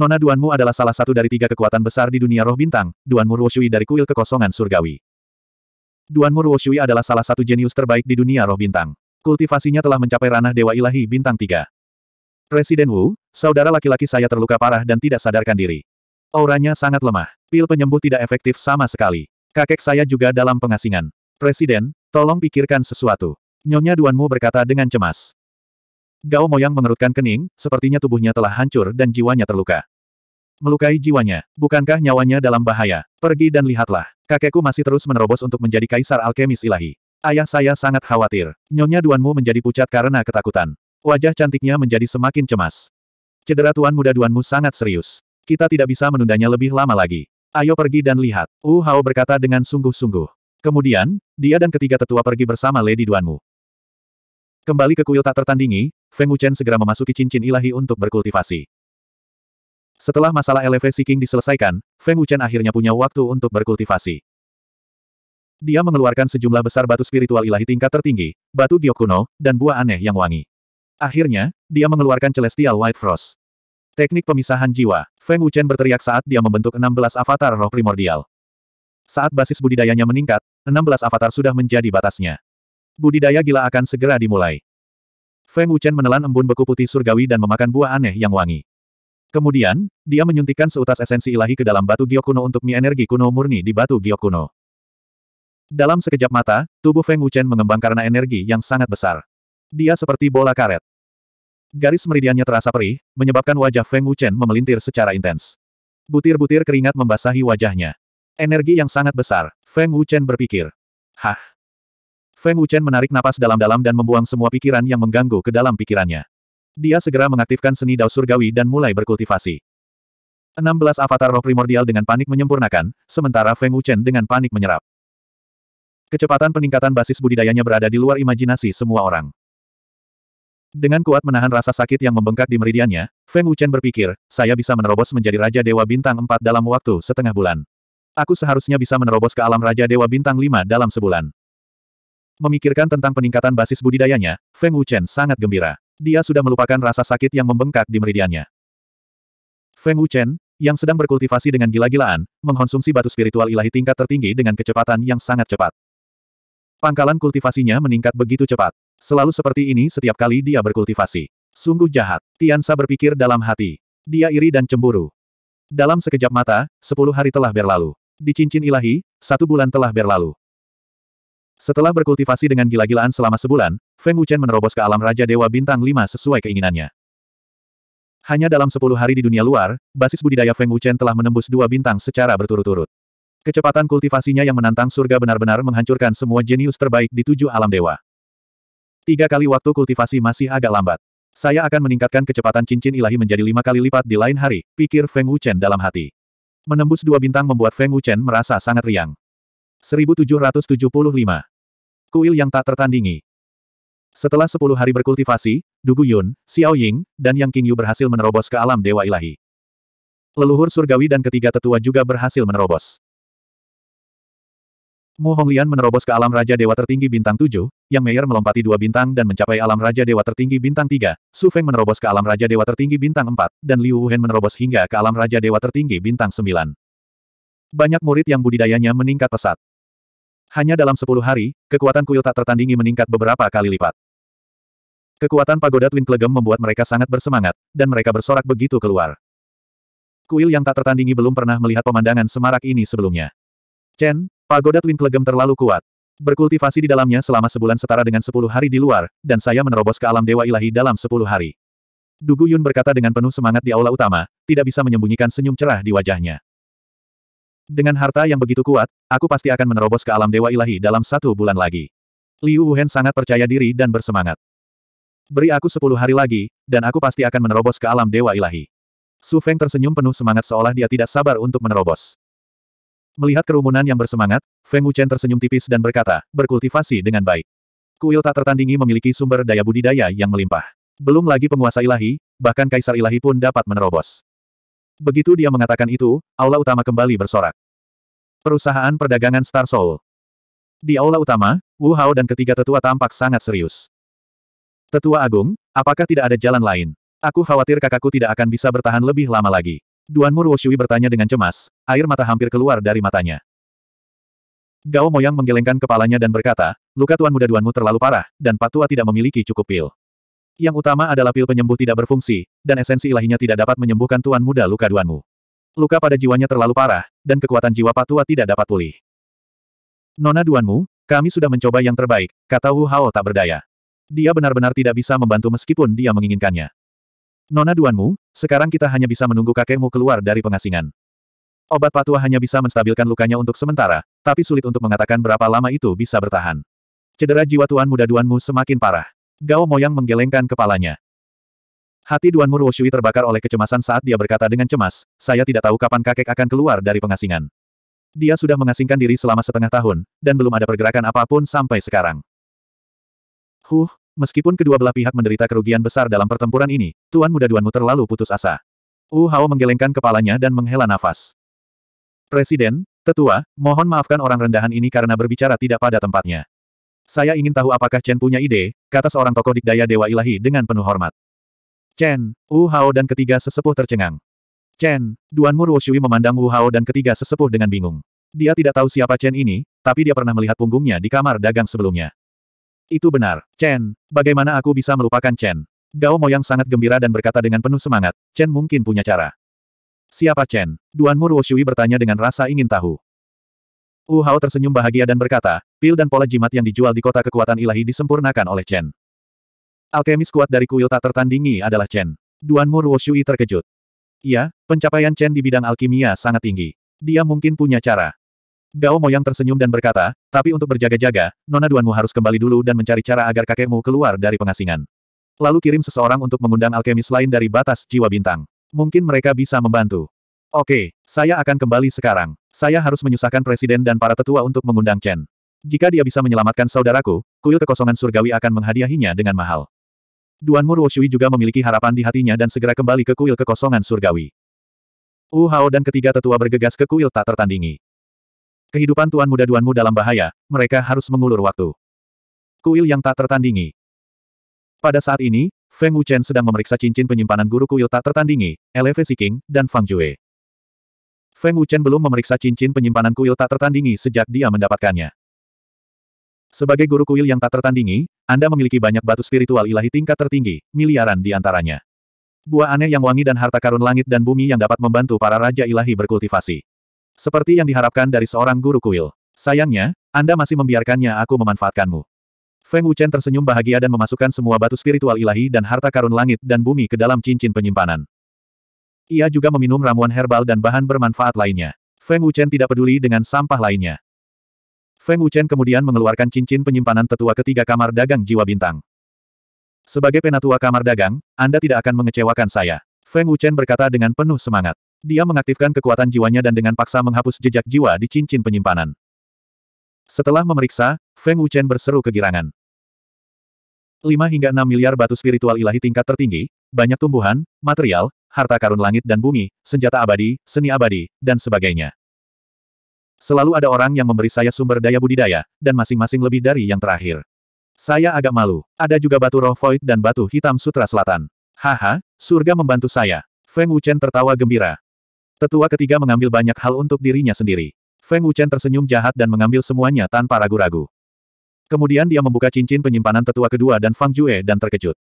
Nona Duanmu adalah salah satu dari tiga kekuatan besar di dunia roh bintang, Duanmu Ruoshui dari kuil kekosongan surgawi. Duanmu Ruoshui adalah salah satu jenius terbaik di dunia roh bintang. Kultivasinya telah mencapai ranah Dewa Ilahi Bintang 3. Presiden Wu, saudara laki-laki saya terluka parah dan tidak sadarkan diri. Auranya sangat lemah. Pil penyembuh tidak efektif sama sekali. Kakek saya juga dalam pengasingan. Presiden, tolong pikirkan sesuatu. Nyonya Duanmu berkata dengan cemas. Gao Moyang mengerutkan kening, sepertinya tubuhnya telah hancur dan jiwanya terluka. Melukai jiwanya, bukankah nyawanya dalam bahaya? Pergi dan lihatlah. Kakekku masih terus menerobos untuk menjadi kaisar alkemis ilahi. Ayah saya sangat khawatir. Nyonya Duanmu menjadi pucat karena ketakutan. Wajah cantiknya menjadi semakin cemas. Cedera tuan muda duanmu sangat serius. Kita tidak bisa menundanya lebih lama lagi. Ayo pergi dan lihat. Wu uh, Hao berkata dengan sungguh-sungguh. Kemudian, dia dan ketiga tetua pergi bersama Lady Duanmu. Kembali ke kuil tak tertandingi, Feng Wuchen segera memasuki cincin ilahi untuk berkultivasi. Setelah masalah LV Seeking diselesaikan, Feng Wuchen akhirnya punya waktu untuk berkultivasi. Dia mengeluarkan sejumlah besar batu spiritual ilahi tingkat tertinggi, batu giok kuno, dan buah aneh yang wangi. Akhirnya, dia mengeluarkan Celestial White Frost. Teknik pemisahan jiwa, Feng Wuchen berteriak saat dia membentuk 16 avatar roh primordial. Saat basis budidayanya meningkat, 16 avatar sudah menjadi batasnya. Budidaya gila akan segera dimulai. Feng Wuchen menelan embun beku putih surgawi dan memakan buah aneh yang wangi. Kemudian, dia menyuntikkan seutas esensi ilahi ke dalam batu giok kuno untuk mie energi kuno murni di batu giok kuno. Dalam sekejap mata, tubuh Feng Wuchen mengembang karena energi yang sangat besar. Dia seperti bola karet. Garis meridiannya terasa perih, menyebabkan wajah Feng Wuchen memelintir secara intens. Butir-butir keringat membasahi wajahnya. Energi yang sangat besar, Feng Wuchen berpikir. Hah. Feng Wuchen menarik napas dalam-dalam dan membuang semua pikiran yang mengganggu ke dalam pikirannya. Dia segera mengaktifkan seni dao surgawi dan mulai berkultivasi. 16 avatar roh primordial dengan panik menyempurnakan, sementara Feng Wuchen dengan panik menyerap. Kecepatan peningkatan basis budidayanya berada di luar imajinasi semua orang. Dengan kuat menahan rasa sakit yang membengkak di meridiannya, Feng Wuchen berpikir, saya bisa menerobos menjadi Raja Dewa Bintang 4 dalam waktu setengah bulan. Aku seharusnya bisa menerobos ke alam Raja Dewa Bintang 5 dalam sebulan. Memikirkan tentang peningkatan basis budidayanya, Feng Wuchen sangat gembira. Dia sudah melupakan rasa sakit yang membengkak di meridiannya. Feng Wuchen, yang sedang berkultivasi dengan gila-gilaan, mengkonsumsi batu spiritual ilahi tingkat tertinggi dengan kecepatan yang sangat cepat. Pangkalan kultivasinya meningkat begitu cepat. Selalu seperti ini setiap kali dia berkultivasi. Sungguh jahat. Tiansa berpikir dalam hati. Dia iri dan cemburu. Dalam sekejap mata, sepuluh hari telah berlalu. Di cincin ilahi, satu bulan telah berlalu. Setelah berkultivasi dengan gila-gilaan selama sebulan, Feng Wuchen menerobos ke alam Raja Dewa Bintang 5 sesuai keinginannya. Hanya dalam sepuluh hari di dunia luar, basis budidaya Feng Wuchen telah menembus dua bintang secara berturut-turut. Kecepatan kultivasinya yang menantang surga benar-benar menghancurkan semua jenius terbaik di tujuh alam dewa. Tiga kali waktu kultivasi masih agak lambat. Saya akan meningkatkan kecepatan cincin ilahi menjadi lima kali lipat di lain hari, pikir Feng Wuchen dalam hati. Menembus dua bintang membuat Feng Wuchen merasa sangat riang. 1775. Kuil yang tak tertandingi. Setelah sepuluh hari berkultivasi, Dugu Yun, Xiao Ying, dan Yang Qingyu berhasil menerobos ke alam Dewa Ilahi. Leluhur surgawi dan ketiga tetua juga berhasil menerobos. Mu Honglian menerobos ke alam Raja Dewa Tertinggi Bintang 7, Yang Meyer melompati dua bintang dan mencapai alam Raja Dewa Tertinggi Bintang 3, Su Feng menerobos ke alam Raja Dewa Tertinggi Bintang 4, dan Liu Wuhan menerobos hingga ke alam Raja Dewa Tertinggi Bintang 9. Banyak murid yang budidayanya meningkat pesat. Hanya dalam 10 hari, kekuatan kuil tak tertandingi meningkat beberapa kali lipat. Kekuatan pagoda Twin Klegem membuat mereka sangat bersemangat, dan mereka bersorak begitu keluar. Kuil yang tak tertandingi belum pernah melihat pemandangan semarak ini sebelumnya. Chen, Pagoda Twin Klegem terlalu kuat. Berkultivasi di dalamnya selama sebulan setara dengan sepuluh hari di luar, dan saya menerobos ke alam dewa ilahi dalam sepuluh hari. Dugu Yun berkata dengan penuh semangat di aula utama, tidak bisa menyembunyikan senyum cerah di wajahnya. Dengan harta yang begitu kuat, aku pasti akan menerobos ke alam dewa ilahi dalam satu bulan lagi. Liu Wuhen sangat percaya diri dan bersemangat. Beri aku sepuluh hari lagi, dan aku pasti akan menerobos ke alam dewa ilahi. Su Feng tersenyum penuh semangat seolah dia tidak sabar untuk menerobos. Melihat kerumunan yang bersemangat, Feng Wuchen tersenyum tipis dan berkata, berkultivasi dengan baik. Kuil tak tertandingi memiliki sumber daya budidaya yang melimpah. Belum lagi penguasa ilahi, bahkan kaisar ilahi pun dapat menerobos. Begitu dia mengatakan itu, aula utama kembali bersorak. Perusahaan perdagangan Star Soul. Di aula utama, Wu Hao dan ketiga tetua tampak sangat serius. Tetua Agung, apakah tidak ada jalan lain? Aku khawatir kakakku tidak akan bisa bertahan lebih lama lagi. Duanmu Woshui bertanya dengan cemas, air mata hampir keluar dari matanya. Gao Moyang menggelengkan kepalanya dan berkata, luka tuan muda Duanmu terlalu parah, dan Patua tidak memiliki cukup pil. Yang utama adalah pil penyembuh tidak berfungsi, dan esensi ilahinya tidak dapat menyembuhkan tuan muda luka Duanmu. Luka pada jiwanya terlalu parah, dan kekuatan jiwa Patua tidak dapat pulih. Nona Duanmu, kami sudah mencoba yang terbaik, kata Wu Hao tak berdaya. Dia benar-benar tidak bisa membantu meskipun dia menginginkannya. Nona Duanmu, sekarang kita hanya bisa menunggu kakekmu keluar dari pengasingan. Obat patua hanya bisa menstabilkan lukanya untuk sementara, tapi sulit untuk mengatakan berapa lama itu bisa bertahan. Cedera jiwa tuan muda Duanmu semakin parah. Gao Moyang menggelengkan kepalanya. Hati Duanmu Ruoshui terbakar oleh kecemasan saat dia berkata dengan cemas, saya tidak tahu kapan kakek akan keluar dari pengasingan. Dia sudah mengasingkan diri selama setengah tahun, dan belum ada pergerakan apapun sampai sekarang. Huh, Meskipun kedua belah pihak menderita kerugian besar dalam pertempuran ini, Tuan Muda Duanmu terlalu putus asa. Wu Hao menggelengkan kepalanya dan menghela nafas. Presiden, Tetua, mohon maafkan orang rendahan ini karena berbicara tidak pada tempatnya. Saya ingin tahu apakah Chen punya ide, kata seorang tokoh dikdaya Dewa Ilahi dengan penuh hormat. Chen, Wu Hao dan ketiga sesepuh tercengang. Chen, Duanmu Ruoshui memandang Wu Hao dan ketiga sesepuh dengan bingung. Dia tidak tahu siapa Chen ini, tapi dia pernah melihat punggungnya di kamar dagang sebelumnya. Itu benar. Chen, bagaimana aku bisa melupakan Chen? Gao Moyang sangat gembira dan berkata dengan penuh semangat, Chen mungkin punya cara. Siapa Chen? Duan Mu Ruoshui bertanya dengan rasa ingin tahu. Wu Hao tersenyum bahagia dan berkata, pil dan pola jimat yang dijual di kota kekuatan ilahi disempurnakan oleh Chen. Alkemis kuat dari kuil tak tertandingi adalah Chen. Duan Mu Ruoshui terkejut. Iya, pencapaian Chen di bidang alkimia sangat tinggi. Dia mungkin punya cara. Gao Moyang tersenyum dan berkata, tapi untuk berjaga-jaga, Nona Duanmu harus kembali dulu dan mencari cara agar kakekmu keluar dari pengasingan. Lalu kirim seseorang untuk mengundang alkemis lain dari batas jiwa bintang. Mungkin mereka bisa membantu. Oke, saya akan kembali sekarang. Saya harus menyusahkan presiden dan para tetua untuk mengundang Chen. Jika dia bisa menyelamatkan saudaraku, kuil kekosongan surgawi akan menghadiahinya dengan mahal. Duan Murwoshui Shui juga memiliki harapan di hatinya dan segera kembali ke kuil kekosongan surgawi. Wu Hao dan ketiga tetua bergegas ke kuil tak tertandingi. Kehidupan tuan muda duanmu dalam bahaya, mereka harus mengulur waktu. Kuil yang tak tertandingi. Pada saat ini, Feng Wuchen sedang memeriksa cincin penyimpanan guru kuil tak tertandingi, Eleve Siking, dan Fang Jue. Feng Wuchen belum memeriksa cincin penyimpanan kuil tak tertandingi sejak dia mendapatkannya. Sebagai guru kuil yang tak tertandingi, Anda memiliki banyak batu spiritual ilahi tingkat tertinggi, miliaran di antaranya. Buah aneh yang wangi dan harta karun langit dan bumi yang dapat membantu para raja ilahi berkultivasi. Seperti yang diharapkan dari seorang guru kuil. Sayangnya, Anda masih membiarkannya aku memanfaatkanmu. Feng Wuchen tersenyum bahagia dan memasukkan semua batu spiritual ilahi dan harta karun langit dan bumi ke dalam cincin penyimpanan. Ia juga meminum ramuan herbal dan bahan bermanfaat lainnya. Feng Wuchen tidak peduli dengan sampah lainnya. Feng Wuchen kemudian mengeluarkan cincin penyimpanan tetua ketiga kamar dagang jiwa bintang. Sebagai penatua kamar dagang, Anda tidak akan mengecewakan saya. Feng Wuchen berkata dengan penuh semangat. Dia mengaktifkan kekuatan jiwanya dan dengan paksa menghapus jejak jiwa di cincin penyimpanan. Setelah memeriksa, Feng Wuchen berseru kegirangan. 5 hingga 6 miliar batu spiritual ilahi tingkat tertinggi, banyak tumbuhan, material, harta karun langit dan bumi, senjata abadi, seni abadi, dan sebagainya. Selalu ada orang yang memberi saya sumber daya budidaya, dan masing-masing lebih dari yang terakhir. Saya agak malu. Ada juga batu roh void dan batu hitam sutra selatan. Haha, surga membantu saya. Feng Wuchen tertawa gembira. Tetua ketiga mengambil banyak hal untuk dirinya sendiri. Feng Wuchen tersenyum jahat dan mengambil semuanya tanpa ragu-ragu. Kemudian dia membuka cincin penyimpanan tetua kedua dan Fang Jue dan terkejut.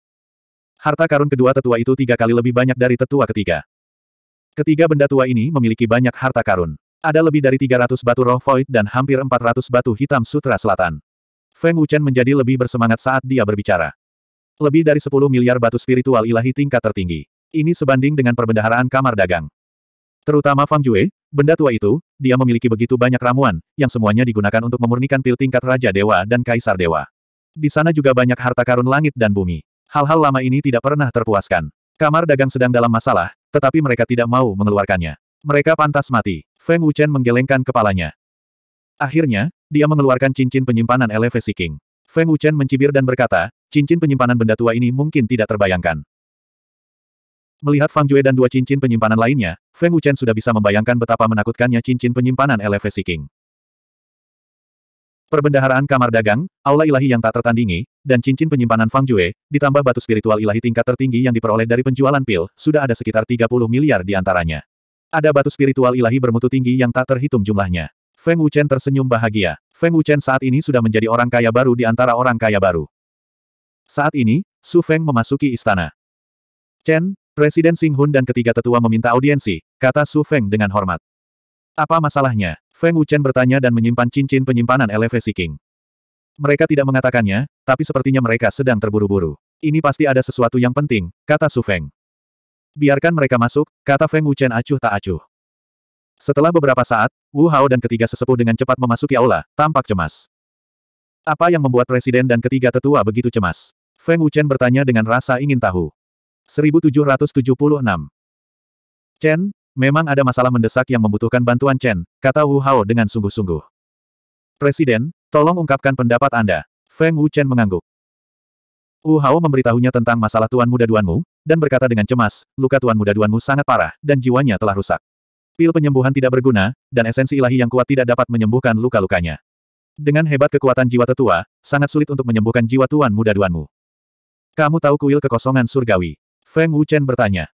Harta karun kedua tetua itu tiga kali lebih banyak dari tetua ketiga. Ketiga benda tua ini memiliki banyak harta karun. Ada lebih dari 300 batu roh void dan hampir 400 batu hitam sutra selatan. Feng Wuchen menjadi lebih bersemangat saat dia berbicara. Lebih dari 10 miliar batu spiritual ilahi tingkat tertinggi. Ini sebanding dengan perbendaharaan kamar dagang. Terutama Fang Jue, benda tua itu, dia memiliki begitu banyak ramuan, yang semuanya digunakan untuk memurnikan pil tingkat Raja Dewa dan Kaisar Dewa. Di sana juga banyak harta karun langit dan bumi. Hal-hal lama ini tidak pernah terpuaskan. Kamar dagang sedang dalam masalah, tetapi mereka tidak mau mengeluarkannya. Mereka pantas mati. Feng Wuchen menggelengkan kepalanya. Akhirnya, dia mengeluarkan cincin penyimpanan Elevesi King. Feng Wuchen mencibir dan berkata, cincin penyimpanan benda tua ini mungkin tidak terbayangkan. Melihat Fang Jue dan dua cincin penyimpanan lainnya, Feng Wuchen sudah bisa membayangkan betapa menakutkannya cincin penyimpanan LFC King. Perbendaharaan kamar dagang, aula ilahi yang tak tertandingi, dan cincin penyimpanan Fang Jue, ditambah batu spiritual ilahi tingkat tertinggi yang diperoleh dari penjualan pil, sudah ada sekitar 30 miliar di antaranya. Ada batu spiritual ilahi bermutu tinggi yang tak terhitung jumlahnya. Feng Wuchen tersenyum bahagia. Feng Wuchen saat ini sudah menjadi orang kaya baru di antara orang kaya baru. Saat ini, Su Feng memasuki istana. Chen, Presiden Sing Hun dan ketiga tetua meminta audiensi, kata Su Feng dengan hormat. Apa masalahnya? Feng Wuchen bertanya dan menyimpan cincin penyimpanan elevasi King. Mereka tidak mengatakannya, tapi sepertinya mereka sedang terburu-buru. Ini pasti ada sesuatu yang penting, kata Su Feng. Biarkan mereka masuk, kata Feng Wuchen acuh tak acuh. Setelah beberapa saat, Wu Hao dan ketiga sesepuh dengan cepat memasuki aula, tampak cemas. Apa yang membuat presiden dan ketiga tetua begitu cemas? Feng Wuchen bertanya dengan rasa ingin tahu. 1776. Chen, memang ada masalah mendesak yang membutuhkan bantuan Chen, kata Wu Hao dengan sungguh-sungguh. Presiden, tolong ungkapkan pendapat Anda. Feng Wu Chen mengangguk. Wu Hao memberitahunya tentang masalah tuan muda duanmu, dan berkata dengan cemas, luka tuan muda duanmu sangat parah, dan jiwanya telah rusak. Pil penyembuhan tidak berguna, dan esensi ilahi yang kuat tidak dapat menyembuhkan luka-lukanya. Dengan hebat kekuatan jiwa tetua, sangat sulit untuk menyembuhkan jiwa tuan muda duanmu. Kamu tahu kuil kekosongan surgawi. Feng Wuchen bertanya.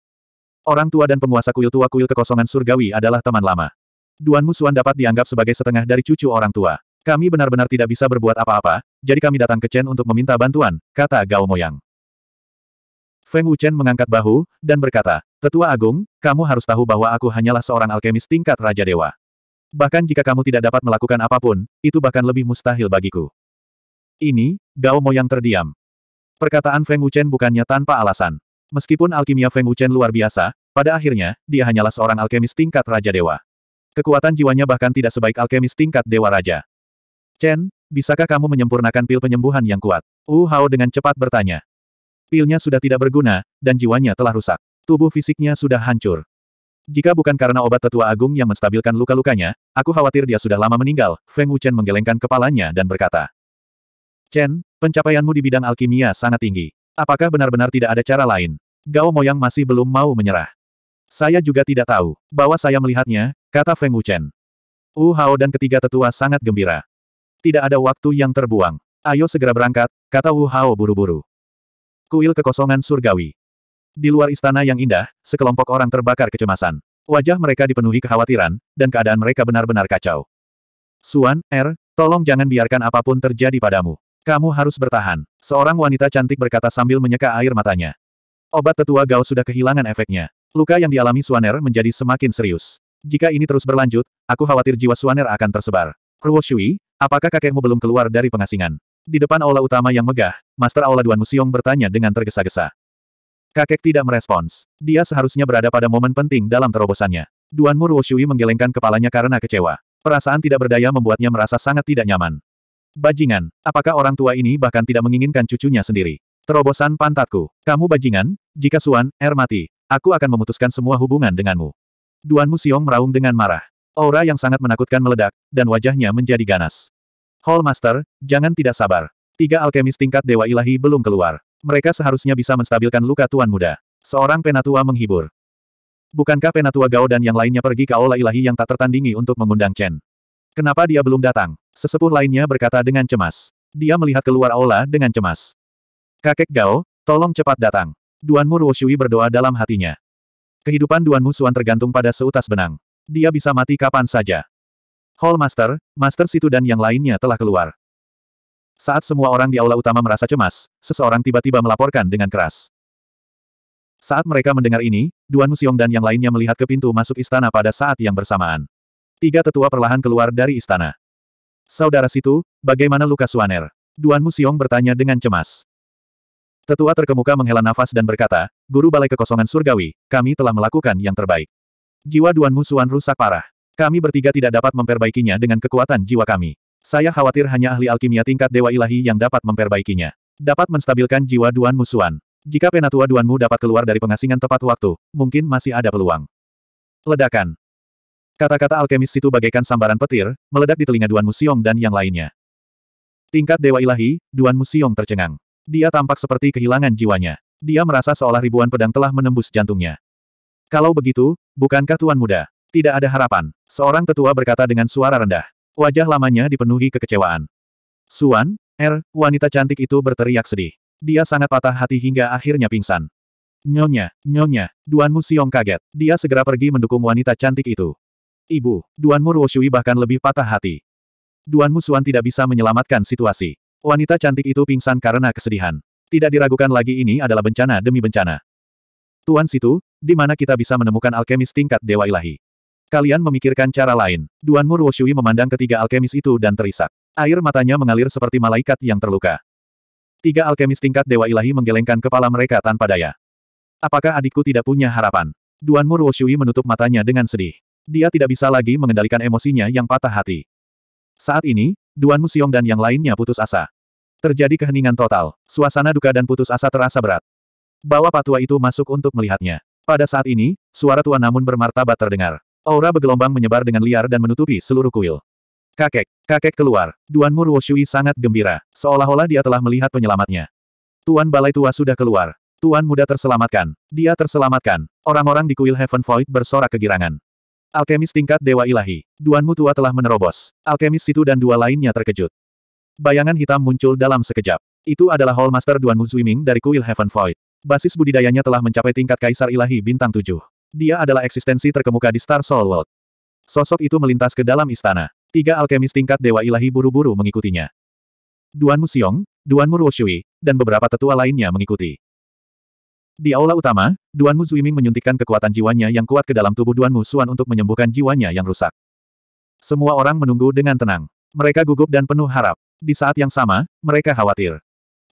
Orang tua dan penguasa kuil tua kuil kekosongan surgawi adalah teman lama. Duan Musuan dapat dianggap sebagai setengah dari cucu orang tua. Kami benar-benar tidak bisa berbuat apa-apa, jadi kami datang ke Chen untuk meminta bantuan, kata Gao Moyang. Feng Wuchen mengangkat bahu, dan berkata, Tetua Agung, kamu harus tahu bahwa aku hanyalah seorang alkemis tingkat Raja Dewa. Bahkan jika kamu tidak dapat melakukan apapun, itu bahkan lebih mustahil bagiku. Ini, Gao Moyang terdiam. Perkataan Feng Wuchen bukannya tanpa alasan. Meskipun alkimia Feng Wuchen luar biasa, pada akhirnya, dia hanyalah seorang alkemis tingkat Raja Dewa. Kekuatan jiwanya bahkan tidak sebaik alkemis tingkat Dewa Raja. Chen, bisakah kamu menyempurnakan pil penyembuhan yang kuat? Wu Hao dengan cepat bertanya. Pilnya sudah tidak berguna, dan jiwanya telah rusak. Tubuh fisiknya sudah hancur. Jika bukan karena obat tetua agung yang menstabilkan luka-lukanya, aku khawatir dia sudah lama meninggal, Feng Wuchen menggelengkan kepalanya dan berkata. Chen, pencapaianmu di bidang alkimia sangat tinggi. Apakah benar-benar tidak ada cara lain? Gao Moyang masih belum mau menyerah. Saya juga tidak tahu, bahwa saya melihatnya, kata Feng Wuchen. Wu Hao dan ketiga tetua sangat gembira. Tidak ada waktu yang terbuang. Ayo segera berangkat, kata Wu Hao buru-buru. Kuil kekosongan surgawi. Di luar istana yang indah, sekelompok orang terbakar kecemasan. Wajah mereka dipenuhi kekhawatiran, dan keadaan mereka benar-benar kacau. Suan, Er, tolong jangan biarkan apapun terjadi padamu. Kamu harus bertahan. Seorang wanita cantik berkata sambil menyeka air matanya. Obat tetua Gao sudah kehilangan efeknya. Luka yang dialami Suaner menjadi semakin serius. Jika ini terus berlanjut, aku khawatir jiwa Suaner akan tersebar. Ruo Shui, apakah kakekmu belum keluar dari pengasingan? Di depan aula utama yang megah, Master Aula Duan Musiong bertanya dengan tergesa-gesa. Kakek tidak merespons. Dia seharusnya berada pada momen penting dalam terobosannya. Duan Mu Shui menggelengkan kepalanya karena kecewa. Perasaan tidak berdaya membuatnya merasa sangat tidak nyaman. Bajingan, apakah orang tua ini bahkan tidak menginginkan cucunya sendiri? Terobosan pantatku. Kamu bajingan, jika Suan, Er mati, aku akan memutuskan semua hubungan denganmu. Duan Musiong meraung dengan marah. Aura yang sangat menakutkan meledak, dan wajahnya menjadi ganas. Hall Master, jangan tidak sabar. Tiga alkemis tingkat Dewa Ilahi belum keluar. Mereka seharusnya bisa menstabilkan luka Tuan Muda. Seorang penatua menghibur. Bukankah penatua Gao dan yang lainnya pergi ke aula ilahi yang tak tertandingi untuk mengundang Chen? Kenapa dia belum datang? Sesepuh lainnya berkata dengan cemas. Dia melihat keluar aula dengan cemas. Kakek Gao, tolong cepat datang. Duan Duanmu Ruoshui berdoa dalam hatinya. Kehidupan Duanmu Suan tergantung pada seutas benang. Dia bisa mati kapan saja. Hall Master, Master Situ dan yang lainnya telah keluar. Saat semua orang di aula utama merasa cemas, seseorang tiba-tiba melaporkan dengan keras. Saat mereka mendengar ini, Duan Musiong dan yang lainnya melihat ke pintu masuk istana pada saat yang bersamaan. Tiga tetua perlahan keluar dari istana. Saudara situ, bagaimana luka Suaner? Duan Musiong bertanya dengan cemas. Tetua terkemuka menghela nafas dan berkata, Guru Balai Kekosongan Surgawi, kami telah melakukan yang terbaik. Jiwa Duan Musuan rusak parah. Kami bertiga tidak dapat memperbaikinya dengan kekuatan jiwa kami. Saya khawatir hanya ahli alkimia tingkat Dewa Ilahi yang dapat memperbaikinya. Dapat menstabilkan jiwa Duan Musuan. Jika penatua Duanmu dapat keluar dari pengasingan tepat waktu, mungkin masih ada peluang. Ledakan. Kata-kata alkemis itu bagaikan sambaran petir, meledak di telinga Duan Musiong dan yang lainnya. Tingkat Dewa Ilahi, Duan Musiong tercengang. Dia tampak seperti kehilangan jiwanya. Dia merasa seolah ribuan pedang telah menembus jantungnya. Kalau begitu, bukankah Tuan Muda? Tidak ada harapan. Seorang tetua berkata dengan suara rendah. Wajah lamanya dipenuhi kekecewaan. Suan, Er, wanita cantik itu berteriak sedih. Dia sangat patah hati hingga akhirnya pingsan. Nyonya, nyonya, Duan Mu kaget. Dia segera pergi mendukung wanita cantik itu. Ibu, Duan Mu Ruoshui bahkan lebih patah hati. Duan Musuan tidak bisa menyelamatkan situasi. Wanita cantik itu pingsan karena kesedihan. Tidak diragukan lagi ini adalah bencana demi bencana. Tuan situ, di mana kita bisa menemukan alkemis tingkat dewa ilahi. Kalian memikirkan cara lain. Duan Mu Ruoshui memandang ketiga alkemis itu dan terisak. Air matanya mengalir seperti malaikat yang terluka. Tiga alkemis tingkat dewa ilahi menggelengkan kepala mereka tanpa daya. Apakah adikku tidak punya harapan? Duan Mu Ruoshui menutup matanya dengan sedih dia tidak bisa lagi mengendalikan emosinya yang patah hati. Saat ini, Duan Musiong dan yang lainnya putus asa. Terjadi keheningan total, suasana duka dan putus asa terasa berat. Bawa patua itu masuk untuk melihatnya. Pada saat ini, suara tua namun bermartabat terdengar. Aura bergelombang menyebar dengan liar dan menutupi seluruh kuil. Kakek, kakek keluar. Duan Mur Shui sangat gembira, seolah-olah dia telah melihat penyelamatnya. Tuan Balai Tua sudah keluar. Tuan Muda terselamatkan. Dia terselamatkan. Orang-orang di kuil Heaven Void bersorak kegirangan. Alkemis tingkat Dewa Ilahi. Duan Mutua telah menerobos. Alkemis situ dan dua lainnya terkejut. Bayangan hitam muncul dalam sekejap. Itu adalah Hall Master Duan Muzuiming dari Kuil Heaven Void. Basis budidayanya telah mencapai tingkat Kaisar Ilahi bintang 7. Dia adalah eksistensi terkemuka di Star Soul World. Sosok itu melintas ke dalam istana. Tiga alkemis tingkat Dewa Ilahi buru-buru mengikutinya. Duan Musiong, Duan Mu dan beberapa tetua lainnya mengikuti. Di aula utama, Duan Mu Zuiming menyuntikkan kekuatan jiwanya yang kuat ke dalam tubuh Duan Mu Suan untuk menyembuhkan jiwanya yang rusak. Semua orang menunggu dengan tenang. Mereka gugup dan penuh harap. Di saat yang sama, mereka khawatir.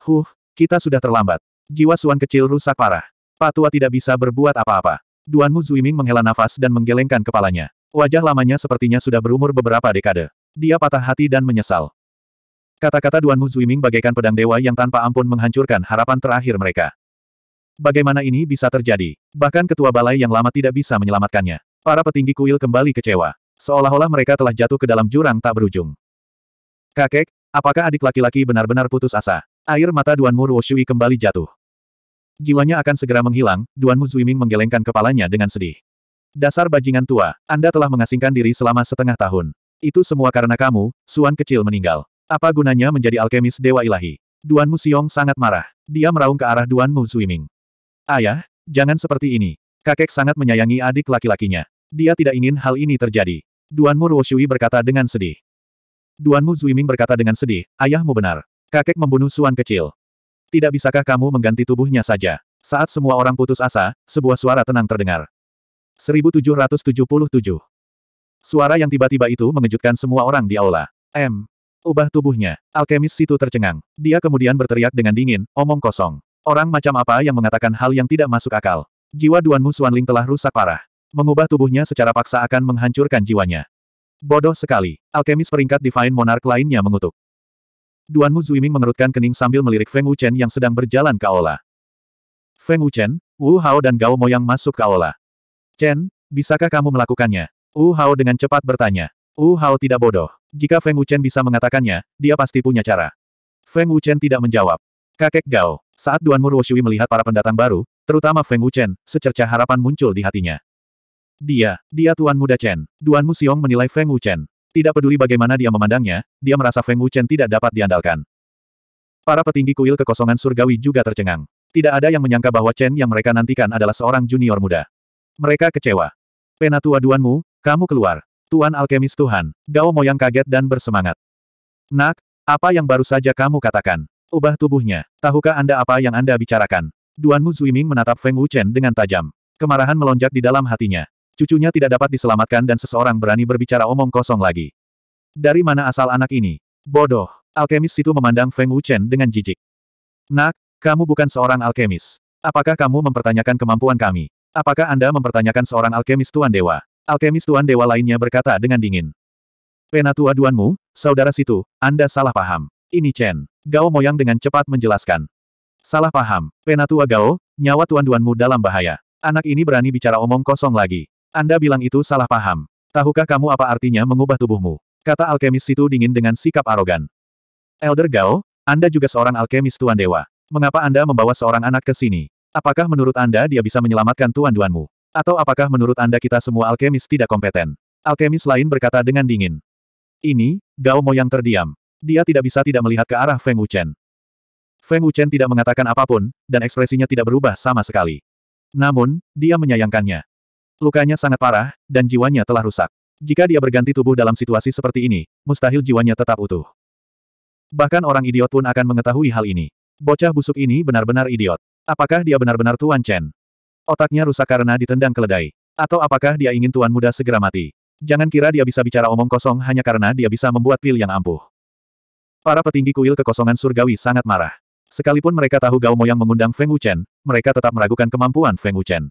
Huh, kita sudah terlambat. Jiwa Suan kecil rusak parah. Patua tidak bisa berbuat apa-apa. Duan Mu Zuiming menghela nafas dan menggelengkan kepalanya. Wajah lamanya sepertinya sudah berumur beberapa dekade. Dia patah hati dan menyesal. Kata-kata Duan Mu Zuiming bagaikan pedang dewa yang tanpa ampun menghancurkan harapan terakhir mereka. Bagaimana ini bisa terjadi? Bahkan ketua balai yang lama tidak bisa menyelamatkannya. Para petinggi kuil kembali kecewa. Seolah-olah mereka telah jatuh ke dalam jurang tak berujung. Kakek, apakah adik laki-laki benar-benar putus asa? Air mata Duan Mu Ruoshui kembali jatuh. Jiwanya akan segera menghilang, Duan Mu Zuiming menggelengkan kepalanya dengan sedih. Dasar bajingan tua, Anda telah mengasingkan diri selama setengah tahun. Itu semua karena kamu, Suan kecil meninggal. Apa gunanya menjadi alkemis dewa ilahi? Duan Mu Xiong sangat marah. Dia meraung ke arah Duan Mu Zuiming. Ayah, jangan seperti ini. Kakek sangat menyayangi adik laki-lakinya. Dia tidak ingin hal ini terjadi. Duanmu Ruoshui berkata dengan sedih. Duanmu Zuiming berkata dengan sedih, ayahmu benar. Kakek membunuh Suan kecil. Tidak bisakah kamu mengganti tubuhnya saja? Saat semua orang putus asa, sebuah suara tenang terdengar. 1777 Suara yang tiba-tiba itu mengejutkan semua orang di aula. M. Ubah tubuhnya. Alkemis situ tercengang. Dia kemudian berteriak dengan dingin, omong kosong. Orang macam apa yang mengatakan hal yang tidak masuk akal? Jiwa Duan Mu Xuanling telah rusak parah. Mengubah tubuhnya secara paksa akan menghancurkan jiwanya. Bodoh sekali. Alkemis peringkat Divine Monarch lainnya mengutuk. Duan Mu Zuiming mengerutkan kening sambil melirik Feng Wuchen yang sedang berjalan ke aula. Feng Wuchen, Wu Hao dan Gao Moyang masuk ke aula. Chen, bisakah kamu melakukannya? Wu Hao dengan cepat bertanya. Wu Hao tidak bodoh. Jika Feng Wuchen bisa mengatakannya, dia pasti punya cara. Feng Wuchen tidak menjawab. Kakek Gao, saat Duan Duanmu Ruoshui melihat para pendatang baru, terutama Feng Wuchen, secerca harapan muncul di hatinya. Dia, dia Tuan Muda Chen. Duan Mu Xiong menilai Feng Wuchen. Tidak peduli bagaimana dia memandangnya, dia merasa Feng Wuchen tidak dapat diandalkan. Para petinggi kuil kekosongan surgawi juga tercengang. Tidak ada yang menyangka bahwa Chen yang mereka nantikan adalah seorang junior muda. Mereka kecewa. Penatua Duan Mu, kamu keluar. Tuan Alkemis Tuhan, Gao Moyang kaget dan bersemangat. Nak, apa yang baru saja kamu katakan? Ubah tubuhnya. Tahukah Anda apa yang Anda bicarakan? Duan Mu Zuiming menatap Feng Wu Chen dengan tajam. Kemarahan melonjak di dalam hatinya. Cucunya tidak dapat diselamatkan dan seseorang berani berbicara omong kosong lagi. Dari mana asal anak ini? Bodoh. Alkemis itu memandang Feng Wu Chen dengan jijik. Nak, kamu bukan seorang alkemis. Apakah kamu mempertanyakan kemampuan kami? Apakah Anda mempertanyakan seorang alkemis Tuan Dewa? Alkemis Tuan Dewa lainnya berkata dengan dingin. Penatua Duanmu, Saudara Situ, Anda salah paham. Ini Chen. Gao Moyang dengan cepat menjelaskan. Salah paham, Penatua Gao, nyawa tuan-duanmu dalam bahaya. Anak ini berani bicara omong kosong lagi. Anda bilang itu salah paham. Tahukah kamu apa artinya mengubah tubuhmu? Kata alkemis itu dingin dengan sikap arogan. Elder Gao, Anda juga seorang alkemis Tuan Dewa. Mengapa Anda membawa seorang anak ke sini? Apakah menurut Anda dia bisa menyelamatkan tuan-duanmu? Atau apakah menurut Anda kita semua alkemis tidak kompeten? Alkemis lain berkata dengan dingin. Ini, Gao Moyang terdiam. Dia tidak bisa tidak melihat ke arah Feng Wuchen. Feng Wuchen tidak mengatakan apapun, dan ekspresinya tidak berubah sama sekali. Namun, dia menyayangkannya. Lukanya sangat parah, dan jiwanya telah rusak. Jika dia berganti tubuh dalam situasi seperti ini, mustahil jiwanya tetap utuh. Bahkan orang idiot pun akan mengetahui hal ini. Bocah busuk ini benar-benar idiot. Apakah dia benar-benar Tuan Chen? Otaknya rusak karena ditendang keledai. Atau apakah dia ingin Tuan Muda segera mati? Jangan kira dia bisa bicara omong kosong hanya karena dia bisa membuat pil yang ampuh. Para petinggi kuil kekosongan surgawi sangat marah. Sekalipun mereka tahu Gao Moyang mengundang Feng Wuchen, mereka tetap meragukan kemampuan Feng Wuchen.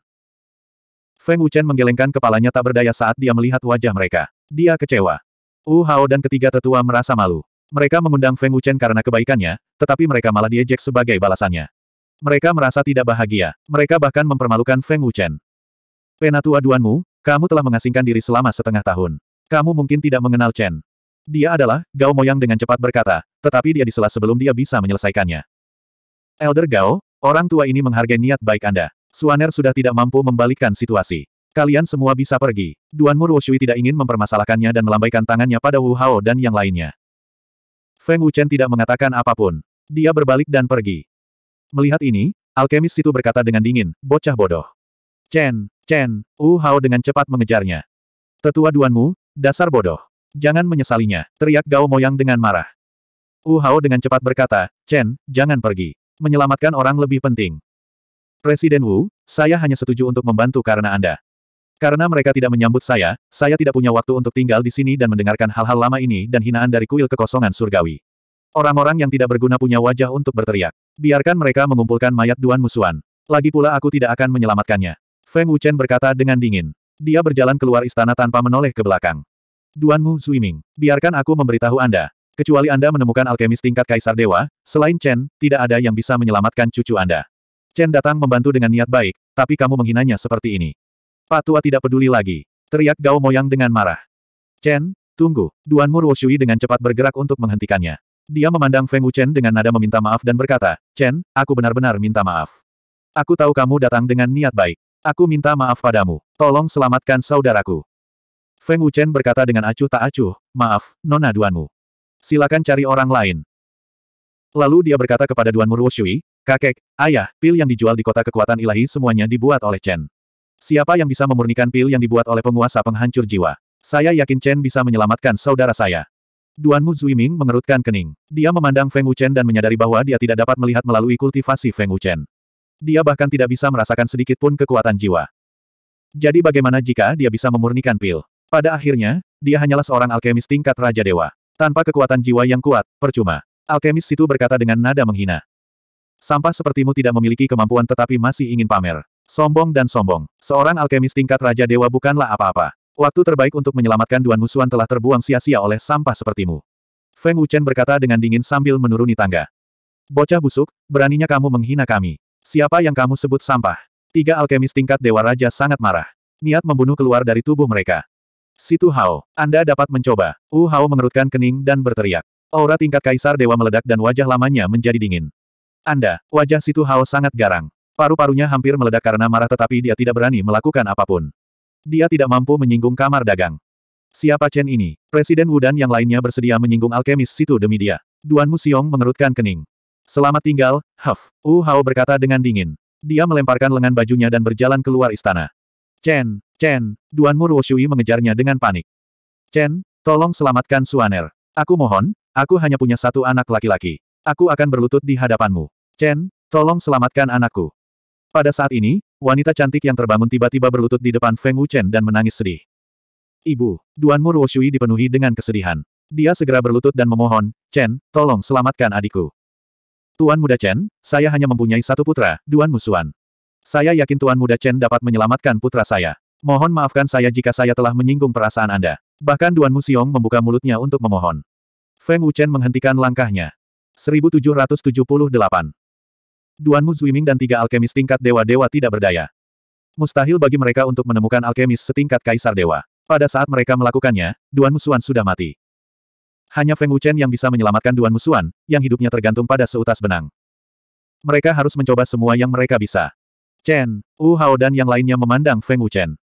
Feng Wuchen menggelengkan kepalanya tak berdaya saat dia melihat wajah mereka. Dia kecewa. Wu Hao dan ketiga tetua merasa malu. Mereka mengundang Feng Wuchen karena kebaikannya, tetapi mereka malah diejek sebagai balasannya. Mereka merasa tidak bahagia. Mereka bahkan mempermalukan Feng Wuchen. Penatua Duanmu, kamu telah mengasingkan diri selama setengah tahun. Kamu mungkin tidak mengenal Chen. Dia adalah, Gao Moyang dengan cepat berkata, tetapi dia disela sebelum dia bisa menyelesaikannya. Elder Gao, orang tua ini menghargai niat baik Anda. Suaner sudah tidak mampu membalikkan situasi. Kalian semua bisa pergi. Duan Mur Wushui tidak ingin mempermasalahkannya dan melambaikan tangannya pada Wu Hao dan yang lainnya. Feng Wuchen tidak mengatakan apapun. Dia berbalik dan pergi. Melihat ini, alkemis situ berkata dengan dingin, bocah bodoh. Chen, Chen, Wu Hao dengan cepat mengejarnya. Tetua Duan Mu, dasar bodoh. Jangan menyesalinya, teriak Gao Moyang dengan marah. Wu Hao dengan cepat berkata, Chen, jangan pergi. Menyelamatkan orang lebih penting. Presiden Wu, saya hanya setuju untuk membantu karena Anda. Karena mereka tidak menyambut saya, saya tidak punya waktu untuk tinggal di sini dan mendengarkan hal-hal lama ini dan hinaan dari kuil kekosongan surgawi. Orang-orang yang tidak berguna punya wajah untuk berteriak. Biarkan mereka mengumpulkan mayat Duan musuhan. Lagi pula aku tidak akan menyelamatkannya. Feng Wuchen berkata dengan dingin. Dia berjalan keluar istana tanpa menoleh ke belakang. Duanmu Zuiming, biarkan aku memberitahu Anda. Kecuali Anda menemukan alkemis tingkat Kaisar Dewa, selain Chen, tidak ada yang bisa menyelamatkan cucu Anda. Chen datang membantu dengan niat baik, tapi kamu menghinanya seperti ini. Pak Tua tidak peduli lagi. Teriak Gao Moyang dengan marah. Chen, tunggu. Duanmu Ruoshui dengan cepat bergerak untuk menghentikannya. Dia memandang Feng Wuchen dengan nada meminta maaf dan berkata, Chen, aku benar-benar minta maaf. Aku tahu kamu datang dengan niat baik. Aku minta maaf padamu. Tolong selamatkan saudaraku. Feng Wuchen berkata dengan acuh tak acuh, maaf, Nona Duanmu. Silakan cari orang lain. Lalu dia berkata kepada Duanmu Ruoshui, kakek, ayah, pil yang dijual di kota kekuatan ilahi semuanya dibuat oleh Chen. Siapa yang bisa memurnikan pil yang dibuat oleh penguasa penghancur jiwa? Saya yakin Chen bisa menyelamatkan saudara saya. Duanmu Zuiming mengerutkan kening. Dia memandang Feng Wuchen dan menyadari bahwa dia tidak dapat melihat melalui kultivasi Feng Wuchen. Dia bahkan tidak bisa merasakan sedikit pun kekuatan jiwa. Jadi bagaimana jika dia bisa memurnikan pil? Pada akhirnya, dia hanyalah seorang alkemis tingkat Raja Dewa. Tanpa kekuatan jiwa yang kuat, percuma. Alkemis itu berkata dengan nada menghina. Sampah sepertimu tidak memiliki kemampuan tetapi masih ingin pamer. Sombong dan sombong. Seorang alkemis tingkat Raja Dewa bukanlah apa-apa. Waktu terbaik untuk menyelamatkan Duan Musuan telah terbuang sia-sia oleh sampah sepertimu. Feng Wuchen berkata dengan dingin sambil menuruni tangga. Bocah busuk, beraninya kamu menghina kami. Siapa yang kamu sebut sampah? Tiga alkemis tingkat Dewa Raja sangat marah. Niat membunuh keluar dari tubuh mereka. Situ Hao, Anda dapat mencoba. Wu Hao mengerutkan kening dan berteriak. Aura tingkat kaisar dewa meledak dan wajah lamanya menjadi dingin. Anda, wajah Situ Hao sangat garang. Paru-parunya hampir meledak karena marah tetapi dia tidak berani melakukan apapun. Dia tidak mampu menyinggung kamar dagang. Siapa Chen ini? Presiden Wu dan yang lainnya bersedia menyinggung alkemis situ demi dia. Duan Musiong mengerutkan kening. Selamat tinggal, Huff. Wu Hao berkata dengan dingin. Dia melemparkan lengan bajunya dan berjalan keluar istana. Chen, Chen, Duan Mur mengejarnya dengan panik. Chen, tolong selamatkan Suaner. Aku mohon, aku hanya punya satu anak laki-laki. Aku akan berlutut di hadapanmu. Chen, tolong selamatkan anakku. Pada saat ini, wanita cantik yang terbangun tiba-tiba berlutut di depan Feng Wuchen dan menangis sedih. Ibu, Duan Mur dipenuhi dengan kesedihan. Dia segera berlutut dan memohon, Chen, tolong selamatkan adikku. Tuan Muda Chen, saya hanya mempunyai satu putra, Duan Musuan. Saya yakin Tuan Muda Chen dapat menyelamatkan putra saya. Mohon maafkan saya jika saya telah menyinggung perasaan Anda. Bahkan Duan Musiong membuka mulutnya untuk memohon. Feng Wuchen menghentikan langkahnya. 1778. Duan Muzwiming dan tiga alkemis tingkat dewa-dewa tidak berdaya. Mustahil bagi mereka untuk menemukan alkemis setingkat kaisar dewa. Pada saat mereka melakukannya, Duan Musuan sudah mati. Hanya Feng Wuchen yang bisa menyelamatkan Duan Musuan, yang hidupnya tergantung pada seutas benang. Mereka harus mencoba semua yang mereka bisa. Chen, Wu Hao dan yang lainnya memandang Feng Wuchen.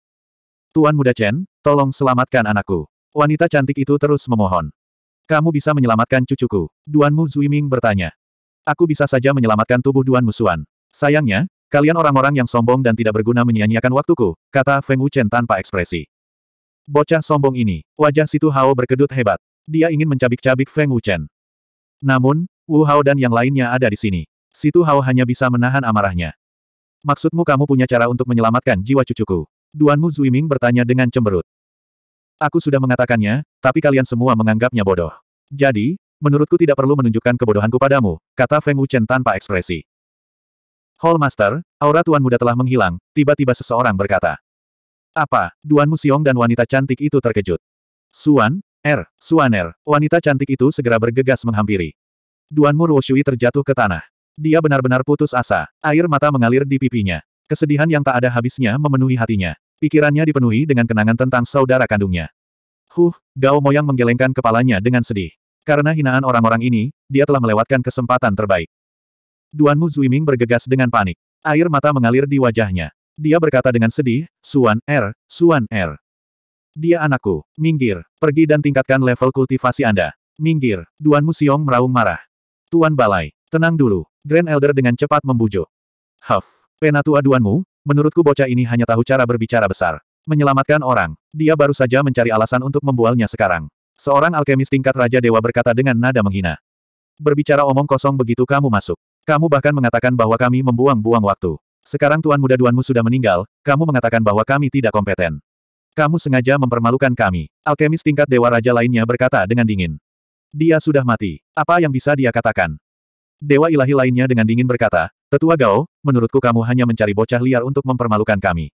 Tuan muda Chen, tolong selamatkan anakku. Wanita cantik itu terus memohon. Kamu bisa menyelamatkan cucuku. Duanmu Zuiming bertanya. Aku bisa saja menyelamatkan tubuh Duan Musuan. Sayangnya, kalian orang-orang yang sombong dan tidak berguna menyia-nyiakan waktuku, kata Feng Wuchen tanpa ekspresi. Bocah sombong ini, wajah Situ Hao berkedut hebat. Dia ingin mencabik-cabik Feng Wuchen. Namun, Wu Hao dan yang lainnya ada di sini. Situ Hao hanya bisa menahan amarahnya. Maksudmu kamu punya cara untuk menyelamatkan jiwa cucuku? Duanmu Zuiming bertanya dengan cemberut. Aku sudah mengatakannya, tapi kalian semua menganggapnya bodoh. Jadi, menurutku tidak perlu menunjukkan kebodohanku padamu, kata Feng Wuchen tanpa ekspresi. Hall Master, aura tuan muda telah menghilang, tiba-tiba seseorang berkata. Apa? Duanmu Siong dan wanita cantik itu terkejut. Suan, Er, Suan Er, wanita cantik itu segera bergegas menghampiri. Duanmu Ruoshui terjatuh ke tanah. Dia benar-benar putus asa, air mata mengalir di pipinya. Kesedihan yang tak ada habisnya memenuhi hatinya. Pikirannya dipenuhi dengan kenangan tentang saudara kandungnya. Huh, Gao Moyang menggelengkan kepalanya dengan sedih. Karena hinaan orang-orang ini, dia telah melewatkan kesempatan terbaik. Duan Mu Zuiming bergegas dengan panik. Air mata mengalir di wajahnya. Dia berkata dengan sedih, Suan Er, Suan Er. Dia anakku, minggir, pergi dan tingkatkan level kultivasi Anda. Minggir, Duan Mu Xiong meraung marah. Tuan Balai, tenang dulu. Grand Elder dengan cepat membujuk. Huff, Penatua Duanmu, menurutku bocah ini hanya tahu cara berbicara besar. Menyelamatkan orang. Dia baru saja mencari alasan untuk membualnya sekarang. Seorang alkemis tingkat Raja Dewa berkata dengan nada menghina. Berbicara omong kosong begitu kamu masuk. Kamu bahkan mengatakan bahwa kami membuang-buang waktu. Sekarang tuan muda duanmu sudah meninggal, kamu mengatakan bahwa kami tidak kompeten. Kamu sengaja mempermalukan kami. Alkemis tingkat Dewa Raja lainnya berkata dengan dingin. Dia sudah mati. Apa yang bisa dia katakan? Dewa ilahi lainnya dengan dingin berkata, Tetua Gao, menurutku kamu hanya mencari bocah liar untuk mempermalukan kami.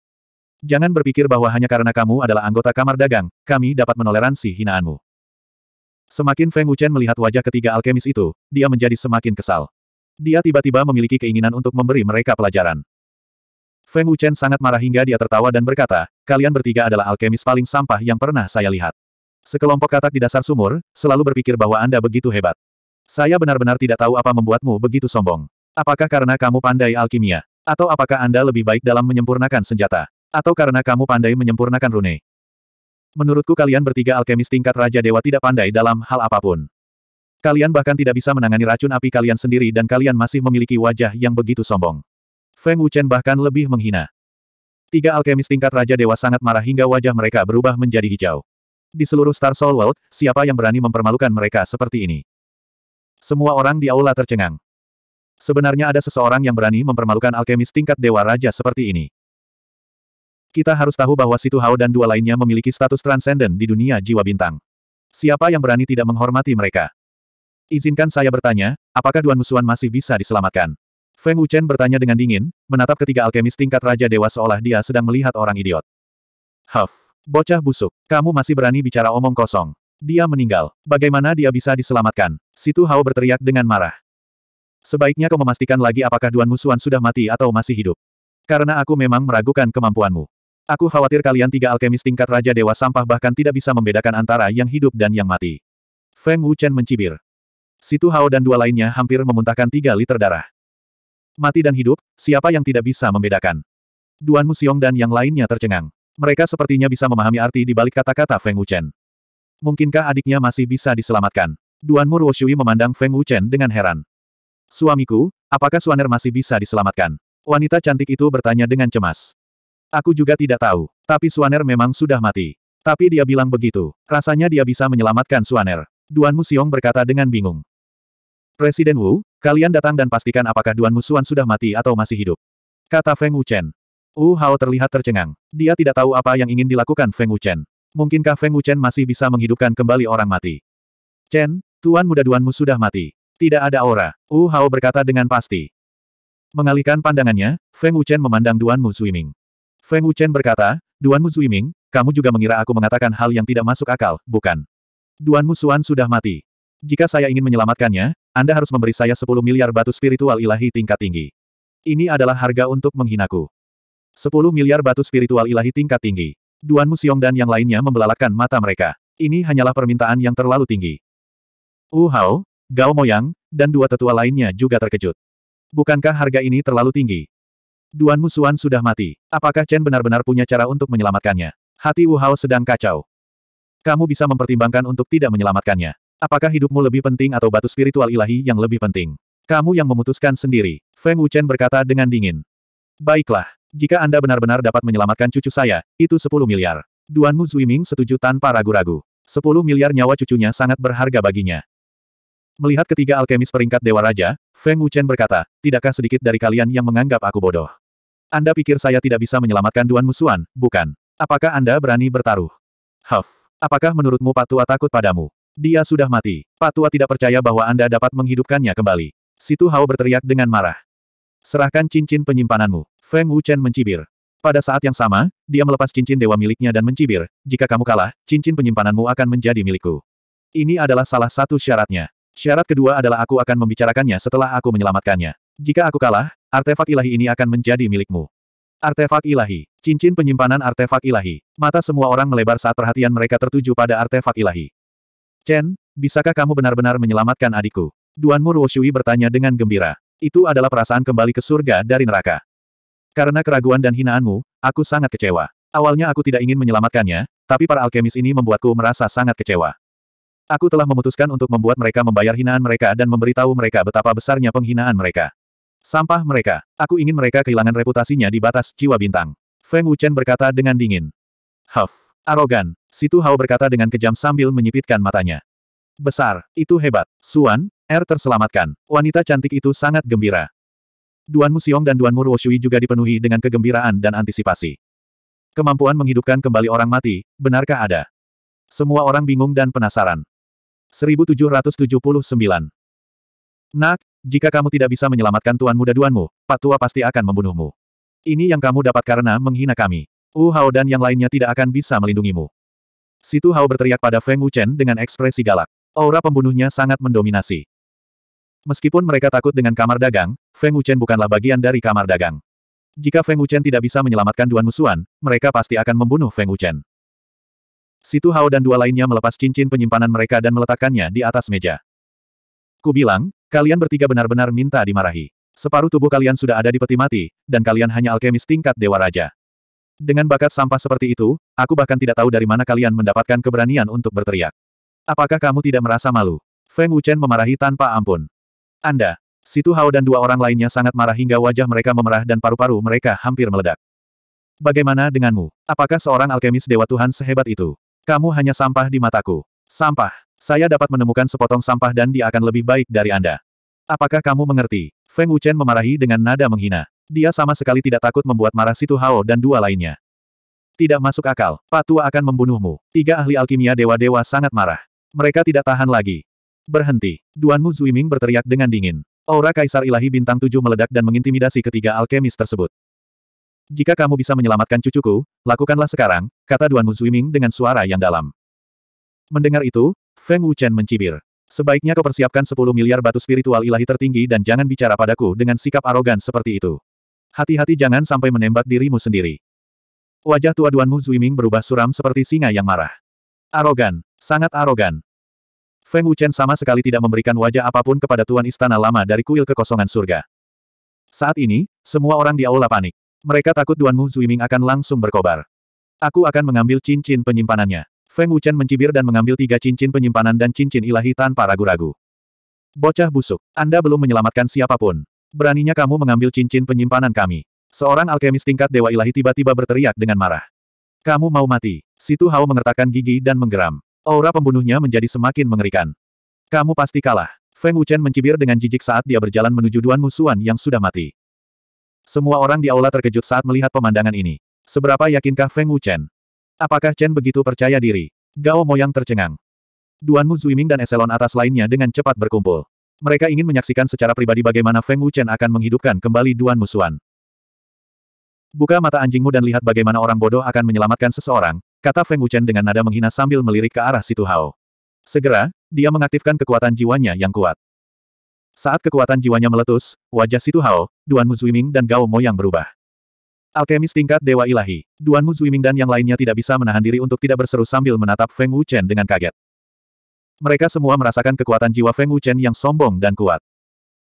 Jangan berpikir bahwa hanya karena kamu adalah anggota kamar dagang, kami dapat menoleransi hinaanmu. Semakin Feng Wuchen melihat wajah ketiga alkemis itu, dia menjadi semakin kesal. Dia tiba-tiba memiliki keinginan untuk memberi mereka pelajaran. Feng Wuchen sangat marah hingga dia tertawa dan berkata, kalian bertiga adalah alkemis paling sampah yang pernah saya lihat. Sekelompok katak di dasar sumur, selalu berpikir bahwa Anda begitu hebat. Saya benar-benar tidak tahu apa membuatmu begitu sombong. Apakah karena kamu pandai alkimia? Atau apakah Anda lebih baik dalam menyempurnakan senjata? Atau karena kamu pandai menyempurnakan rune? Menurutku kalian bertiga alkemis tingkat Raja Dewa tidak pandai dalam hal apapun. Kalian bahkan tidak bisa menangani racun api kalian sendiri dan kalian masih memiliki wajah yang begitu sombong. Feng Wuchen bahkan lebih menghina. Tiga alkemis tingkat Raja Dewa sangat marah hingga wajah mereka berubah menjadi hijau. Di seluruh Star Soul World, siapa yang berani mempermalukan mereka seperti ini? Semua orang di aula tercengang. Sebenarnya ada seseorang yang berani mempermalukan alkemis tingkat Dewa Raja seperti ini. Kita harus tahu bahwa Situ Hao dan dua lainnya memiliki status transenden di dunia jiwa bintang. Siapa yang berani tidak menghormati mereka? Izinkan saya bertanya, apakah Duan Musuan masih bisa diselamatkan? Feng Wuchen bertanya dengan dingin, menatap ketiga alkemis tingkat Raja Dewa seolah dia sedang melihat orang idiot. Huff, bocah busuk, kamu masih berani bicara omong kosong. Dia meninggal. Bagaimana dia bisa diselamatkan? Situ Hao berteriak dengan marah. Sebaiknya kau memastikan lagi apakah Duan Musuan sudah mati atau masih hidup. Karena aku memang meragukan kemampuanmu. Aku khawatir kalian tiga alkemis tingkat Raja Dewa Sampah bahkan tidak bisa membedakan antara yang hidup dan yang mati. Feng Wuchen mencibir. Situ Hao dan dua lainnya hampir memuntahkan tiga liter darah. Mati dan hidup, siapa yang tidak bisa membedakan? Duan Musiong dan yang lainnya tercengang. Mereka sepertinya bisa memahami arti di balik kata-kata Feng Wuchen. Mungkinkah adiknya masih bisa diselamatkan? Duan Murwoshui memandang Feng Wuchen dengan heran. Suamiku, apakah Suaner masih bisa diselamatkan? Wanita cantik itu bertanya dengan cemas. Aku juga tidak tahu, tapi Suaner memang sudah mati. Tapi dia bilang begitu, rasanya dia bisa menyelamatkan Suaner. Duan Musiong berkata dengan bingung. Presiden Wu, kalian datang dan pastikan apakah Duan Musuan sudah mati atau masih hidup. Kata Feng Wuchen. Wu Hao terlihat tercengang. Dia tidak tahu apa yang ingin dilakukan Feng Wuchen. Mungkinkah Feng Wuchen masih bisa menghidupkan kembali orang mati? Chen, Tuan muda Duanmu sudah mati. Tidak ada aura, Wu Hao berkata dengan pasti. Mengalihkan pandangannya, Feng Wuchen memandang Duan Mu Zuiming. Feng Wuchen berkata, Duan Mu Zuiming, kamu juga mengira aku mengatakan hal yang tidak masuk akal, bukan? Duan Mu Xuan sudah mati. Jika saya ingin menyelamatkannya, Anda harus memberi saya 10 miliar batu spiritual ilahi tingkat tinggi. Ini adalah harga untuk menghinaku. 10 miliar batu spiritual ilahi tingkat tinggi. Duan Mu Xiong dan yang lainnya membelalakan mata mereka. Ini hanyalah permintaan yang terlalu tinggi. Wu Hao, Gao Moyang, dan dua tetua lainnya juga terkejut. Bukankah harga ini terlalu tinggi? Duan Musuan sudah mati. Apakah Chen benar-benar punya cara untuk menyelamatkannya? Hati Wu Hao sedang kacau. Kamu bisa mempertimbangkan untuk tidak menyelamatkannya. Apakah hidupmu lebih penting atau batu spiritual ilahi yang lebih penting? Kamu yang memutuskan sendiri. Feng Wuchen berkata dengan dingin. Baiklah, jika Anda benar-benar dapat menyelamatkan cucu saya, itu 10 miliar. Duan Mu Zuiming setuju tanpa ragu-ragu. 10 miliar nyawa cucunya sangat berharga baginya. Melihat ketiga alkemis peringkat Dewa Raja, Feng Wuchen berkata, tidakkah sedikit dari kalian yang menganggap aku bodoh? Anda pikir saya tidak bisa menyelamatkan Duan Musuan, bukan? Apakah Anda berani bertaruh? Huff, apakah menurutmu Patua takut padamu? Dia sudah mati. Patua tidak percaya bahwa Anda dapat menghidupkannya kembali. Situ Hao berteriak dengan marah. Serahkan cincin penyimpananmu. Feng Wuchen mencibir. Pada saat yang sama, dia melepas cincin dewa miliknya dan mencibir, jika kamu kalah, cincin penyimpananmu akan menjadi milikku. Ini adalah salah satu syaratnya. Syarat kedua adalah aku akan membicarakannya setelah aku menyelamatkannya. Jika aku kalah, artefak ilahi ini akan menjadi milikmu. Artefak ilahi. Cincin penyimpanan artefak ilahi. Mata semua orang melebar saat perhatian mereka tertuju pada artefak ilahi. Chen, bisakah kamu benar-benar menyelamatkan adikku? Duan Duanmu Ruoshui bertanya dengan gembira. Itu adalah perasaan kembali ke surga dari neraka. Karena keraguan dan hinaanmu, aku sangat kecewa. Awalnya aku tidak ingin menyelamatkannya, tapi para alkemis ini membuatku merasa sangat kecewa. Aku telah memutuskan untuk membuat mereka membayar hinaan mereka dan memberitahu mereka betapa besarnya penghinaan mereka. Sampah mereka. Aku ingin mereka kehilangan reputasinya di batas jiwa bintang. Feng Wuchen berkata dengan dingin. Huff. Arogan. Situ Hao berkata dengan kejam sambil menyipitkan matanya. Besar. Itu hebat. Suan, Er terselamatkan. Wanita cantik itu sangat gembira. Duan Musiong dan Duan Murwoshui Shui juga dipenuhi dengan kegembiraan dan antisipasi. Kemampuan menghidupkan kembali orang mati, benarkah ada? Semua orang bingung dan penasaran. 1779. Nak, jika kamu tidak bisa menyelamatkan tuan muda duanmu, Patua pasti akan membunuhmu. Ini yang kamu dapat karena menghina kami. Wu Hao dan yang lainnya tidak akan bisa melindungimu. Situ Hao berteriak pada Feng Wuchen dengan ekspresi galak. Aura pembunuhnya sangat mendominasi. Meskipun mereka takut dengan kamar dagang, Feng Wuchen bukanlah bagian dari kamar dagang. Jika Feng Wuchen tidak bisa menyelamatkan Duan Musuan, mereka pasti akan membunuh Feng Wuchen. Situ Hao dan dua lainnya melepas cincin penyimpanan mereka dan meletakkannya di atas meja. Ku bilang, kalian bertiga benar-benar minta dimarahi. Separuh tubuh kalian sudah ada di peti mati, dan kalian hanya alkemis tingkat Dewa Raja. Dengan bakat sampah seperti itu, aku bahkan tidak tahu dari mana kalian mendapatkan keberanian untuk berteriak. Apakah kamu tidak merasa malu? Feng Wuchen memarahi tanpa ampun. Anda, Situ Hao dan dua orang lainnya sangat marah hingga wajah mereka memerah dan paru-paru mereka hampir meledak. Bagaimana denganmu? Apakah seorang alkemis Dewa Tuhan sehebat itu? Kamu hanya sampah di mataku. Sampah. Saya dapat menemukan sepotong sampah dan dia akan lebih baik dari Anda. Apakah kamu mengerti? Feng Wuchen memarahi dengan nada menghina. Dia sama sekali tidak takut membuat marah Situ Hao dan dua lainnya. Tidak masuk akal, Pak tua akan membunuhmu. Tiga ahli alkimia dewa-dewa sangat marah. Mereka tidak tahan lagi. Berhenti. Duanmu Zuiming berteriak dengan dingin. Aura Kaisar Ilahi Bintang Tujuh meledak dan mengintimidasi ketiga alkemis tersebut. Jika kamu bisa menyelamatkan cucuku, lakukanlah sekarang, kata Duan Zuiming dengan suara yang dalam. Mendengar itu, Feng Wuchen mencibir. Sebaiknya kau persiapkan 10 miliar batu spiritual ilahi tertinggi dan jangan bicara padaku dengan sikap arogan seperti itu. Hati-hati jangan sampai menembak dirimu sendiri. Wajah tua Duan Zuiming berubah suram seperti singa yang marah. Arogan, sangat arogan. Feng Wuchen sama sekali tidak memberikan wajah apapun kepada tuan istana lama dari kuil kekosongan surga. Saat ini, semua orang di aula panik. Mereka takut Duanmu Zuiming akan langsung berkobar. Aku akan mengambil cincin penyimpanannya. Feng Wuchen mencibir dan mengambil tiga cincin penyimpanan dan cincin ilahi tanpa ragu-ragu. Bocah busuk, Anda belum menyelamatkan siapapun. Beraninya kamu mengambil cincin penyimpanan kami. Seorang alkemis tingkat Dewa Ilahi tiba-tiba berteriak dengan marah. Kamu mau mati. Situ Hao mengertakkan gigi dan menggeram. Aura pembunuhnya menjadi semakin mengerikan. Kamu pasti kalah. Feng Wuchen mencibir dengan jijik saat dia berjalan menuju Duan Musuan yang sudah mati. Semua orang di aula terkejut saat melihat pemandangan ini. Seberapa yakinkah Feng Wuchen? Apakah Chen begitu percaya diri? Gao Moyang tercengang. Duan Mu Zuiming dan eselon atas lainnya dengan cepat berkumpul. Mereka ingin menyaksikan secara pribadi bagaimana Feng Wuchen akan menghidupkan kembali Duan Musuan. Buka mata anjingmu dan lihat bagaimana orang bodoh akan menyelamatkan seseorang, kata Feng Wuchen dengan nada menghina sambil melirik ke arah Situ Hao. Segera, dia mengaktifkan kekuatan jiwanya yang kuat. Saat kekuatan jiwanya meletus, wajah Situ Hao, Duan Mu Zuiming dan Gao yang berubah. Alkemis tingkat Dewa Ilahi, Duan Mu Zuiming dan yang lainnya tidak bisa menahan diri untuk tidak berseru sambil menatap Feng Wuchen dengan kaget. Mereka semua merasakan kekuatan jiwa Feng Wuchen yang sombong dan kuat.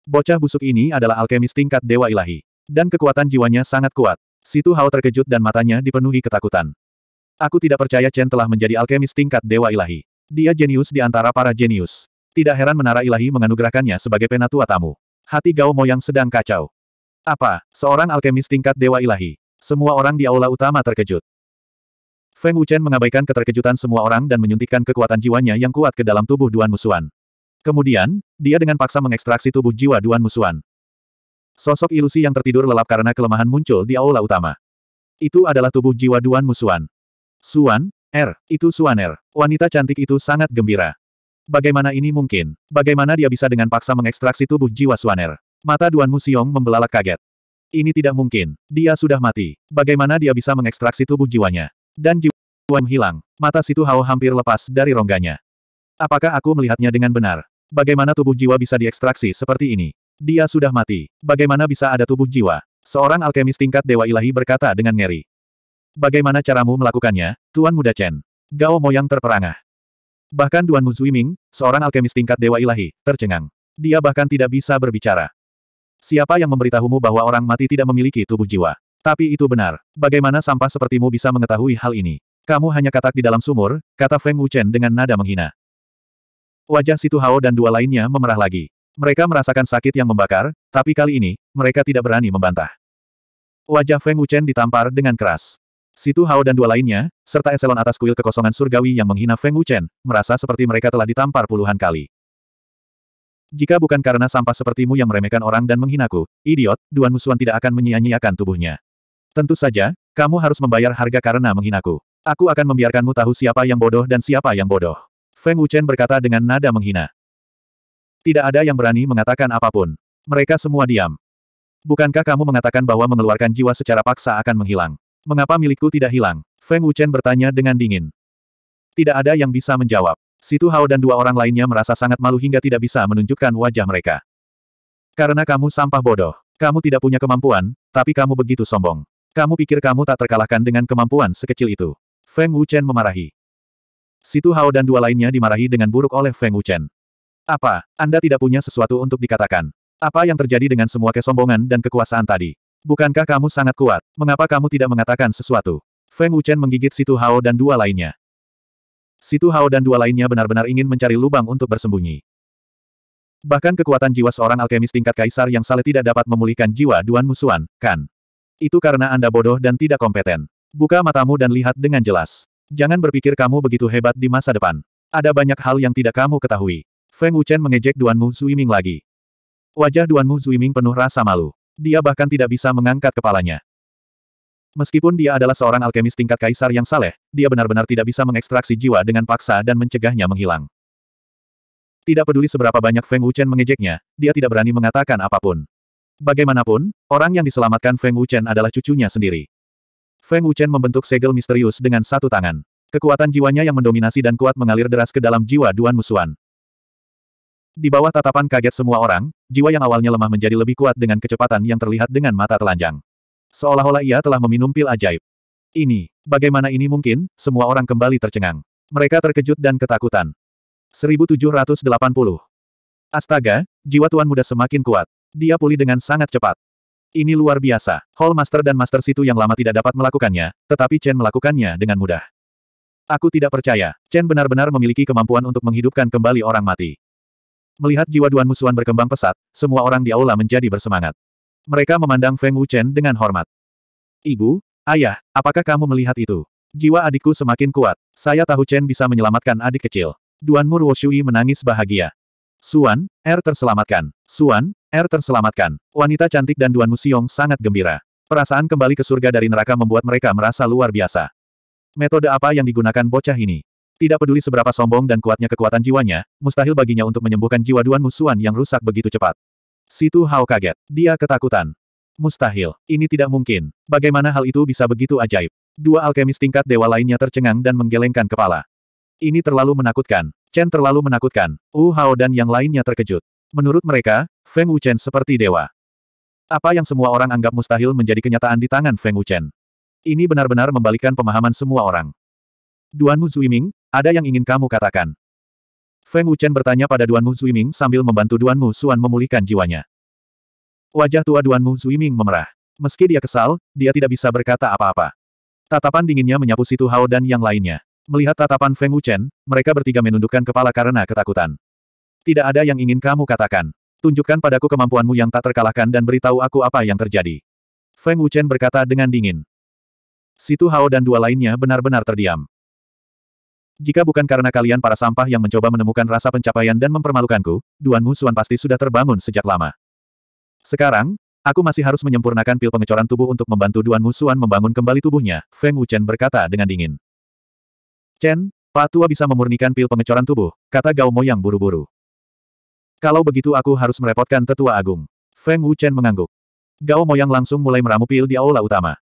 Bocah busuk ini adalah alkemis tingkat Dewa Ilahi. Dan kekuatan jiwanya sangat kuat. Situ Hao terkejut dan matanya dipenuhi ketakutan. Aku tidak percaya Chen telah menjadi alkemis tingkat Dewa Ilahi. Dia jenius di antara para jenius. Tidak heran menara ilahi menganugerahkannya sebagai penatua tamu. Hati Gao Moyang sedang kacau. Apa, seorang alkemis tingkat dewa ilahi? Semua orang di aula utama terkejut. Feng Wuchen mengabaikan keterkejutan semua orang dan menyuntikkan kekuatan jiwanya yang kuat ke dalam tubuh Duan Musuan. Kemudian, dia dengan paksa mengekstraksi tubuh jiwa Duan Musuan. Sosok ilusi yang tertidur lelap karena kelemahan muncul di aula utama. Itu adalah tubuh jiwa Duan Musuan. Suan, Er, itu Suan er. Wanita cantik itu sangat gembira. Bagaimana ini mungkin? Bagaimana dia bisa dengan paksa mengekstraksi tubuh jiwa Suaner? Mata Duan Musiong membelalak kaget. Ini tidak mungkin. Dia sudah mati. Bagaimana dia bisa mengekstraksi tubuh jiwanya? Dan jiwa hilang. Mata Situ Hao hampir lepas dari rongganya. Apakah aku melihatnya dengan benar? Bagaimana tubuh jiwa bisa diekstraksi seperti ini? Dia sudah mati. Bagaimana bisa ada tubuh jiwa? Seorang alkemis tingkat Dewa Ilahi berkata dengan ngeri. Bagaimana caramu melakukannya, Tuan Muda Chen? Gao Moyang terperangah. Bahkan Duan Muzuiming, seorang alkemis tingkat Dewa Ilahi, tercengang. Dia bahkan tidak bisa berbicara. Siapa yang memberitahumu bahwa orang mati tidak memiliki tubuh jiwa? Tapi itu benar. Bagaimana sampah sepertimu bisa mengetahui hal ini? Kamu hanya katak di dalam sumur, kata Feng Wuchen dengan nada menghina. Wajah Situ Hao dan dua lainnya memerah lagi. Mereka merasakan sakit yang membakar, tapi kali ini, mereka tidak berani membantah. Wajah Feng Wuchen ditampar dengan keras. Situ Hao dan dua lainnya, serta eselon atas kuil kekosongan surgawi yang menghina Feng Wuchen, merasa seperti mereka telah ditampar puluhan kali. Jika bukan karena sampah sepertimu yang meremehkan orang dan menghinaku, idiot, Duan Musuan tidak akan menyia-nyiakan tubuhnya. Tentu saja, kamu harus membayar harga karena menghinaku. Aku akan membiarkanmu tahu siapa yang bodoh dan siapa yang bodoh. Feng Wuchen berkata dengan nada menghina. Tidak ada yang berani mengatakan apapun. Mereka semua diam. Bukankah kamu mengatakan bahwa mengeluarkan jiwa secara paksa akan menghilang? Mengapa milikku tidak hilang? Feng Wuchen bertanya dengan dingin. Tidak ada yang bisa menjawab. Situ Hao dan dua orang lainnya merasa sangat malu hingga tidak bisa menunjukkan wajah mereka. Karena kamu sampah bodoh. Kamu tidak punya kemampuan, tapi kamu begitu sombong. Kamu pikir kamu tak terkalahkan dengan kemampuan sekecil itu. Feng Wuchen memarahi. Situ Hao dan dua lainnya dimarahi dengan buruk oleh Feng Wuchen. Apa, Anda tidak punya sesuatu untuk dikatakan? Apa yang terjadi dengan semua kesombongan dan kekuasaan tadi? Bukankah kamu sangat kuat? Mengapa kamu tidak mengatakan sesuatu? Feng Wuchen menggigit Situ Hao dan dua lainnya. Situ Hao dan dua lainnya benar-benar ingin mencari lubang untuk bersembunyi. Bahkan kekuatan jiwa seorang alkemis tingkat kaisar yang saleh tidak dapat memulihkan jiwa Duan Musuan, kan? Itu karena Anda bodoh dan tidak kompeten. Buka matamu dan lihat dengan jelas. Jangan berpikir kamu begitu hebat di masa depan. Ada banyak hal yang tidak kamu ketahui. Feng Wuchen mengejek Duan Mu Zuiming lagi. Wajah Duan Mu Zuiming penuh rasa malu. Dia bahkan tidak bisa mengangkat kepalanya. Meskipun dia adalah seorang alkemis tingkat kaisar yang saleh, dia benar-benar tidak bisa mengekstraksi jiwa dengan paksa dan mencegahnya menghilang. Tidak peduli seberapa banyak Feng Wuchen mengejeknya, dia tidak berani mengatakan apapun. Bagaimanapun, orang yang diselamatkan Feng Wuchen adalah cucunya sendiri. Feng Wuchen membentuk segel misterius dengan satu tangan. Kekuatan jiwanya yang mendominasi dan kuat mengalir deras ke dalam jiwa Duan Musuan. Di bawah tatapan kaget semua orang, jiwa yang awalnya lemah menjadi lebih kuat dengan kecepatan yang terlihat dengan mata telanjang. Seolah-olah ia telah meminum pil ajaib. Ini, bagaimana ini mungkin, semua orang kembali tercengang. Mereka terkejut dan ketakutan. 1780. Astaga, jiwa Tuan Muda semakin kuat. Dia pulih dengan sangat cepat. Ini luar biasa. Hall Master dan Master Situ yang lama tidak dapat melakukannya, tetapi Chen melakukannya dengan mudah. Aku tidak percaya, Chen benar-benar memiliki kemampuan untuk menghidupkan kembali orang mati. Melihat jiwa Duan Musuan berkembang pesat, semua orang di aula menjadi bersemangat. Mereka memandang Feng Wuchen dengan hormat. Ibu, ayah, apakah kamu melihat itu? Jiwa adikku semakin kuat. Saya tahu Chen bisa menyelamatkan adik kecil. Duan Mur Woshui menangis bahagia. Suan, Er terselamatkan. Suan, Er terselamatkan. Wanita cantik dan Duan Musiong sangat gembira. Perasaan kembali ke surga dari neraka membuat mereka merasa luar biasa. Metode apa yang digunakan bocah ini? Tidak peduli seberapa sombong dan kuatnya kekuatan jiwanya, mustahil baginya untuk menyembuhkan jiwa Duan Musuan yang rusak begitu cepat. Situ Hao kaget. Dia ketakutan. Mustahil. Ini tidak mungkin. Bagaimana hal itu bisa begitu ajaib? Dua alkemis tingkat dewa lainnya tercengang dan menggelengkan kepala. Ini terlalu menakutkan. Chen terlalu menakutkan. Wu Hao dan yang lainnya terkejut. Menurut mereka, Feng Wuchen seperti dewa. Apa yang semua orang anggap mustahil menjadi kenyataan di tangan Feng Wuchen. Ini benar-benar membalikkan pemahaman semua orang. Duan Mu Zuiming, ada yang ingin kamu katakan? Feng Wuchen bertanya pada Duan Mu Zuiming sambil membantu Duan Mu memulihkan jiwanya. Wajah tua Duan Mu Zuiming memerah. Meski dia kesal, dia tidak bisa berkata apa-apa. Tatapan dinginnya menyapu Situ Hao dan yang lainnya. Melihat tatapan Feng Wuchen, mereka bertiga menundukkan kepala karena ketakutan. Tidak ada yang ingin kamu katakan. Tunjukkan padaku kemampuanmu yang tak terkalahkan dan beritahu aku apa yang terjadi. Feng Wuchen berkata dengan dingin. Situ Hao dan dua lainnya benar-benar terdiam. Jika bukan karena kalian para sampah yang mencoba menemukan rasa pencapaian dan mempermalukanku, Duan Musuan pasti sudah terbangun sejak lama. Sekarang, aku masih harus menyempurnakan pil pengecoran tubuh untuk membantu Duan Musuan membangun kembali tubuhnya, Feng Wuchen berkata dengan dingin. Chen, Pak Tua bisa memurnikan pil pengecoran tubuh, kata Gao Moyang buru-buru. Kalau begitu aku harus merepotkan tetua agung. Feng Wuchen mengangguk. Gao Moyang langsung mulai meramu pil di aula utama.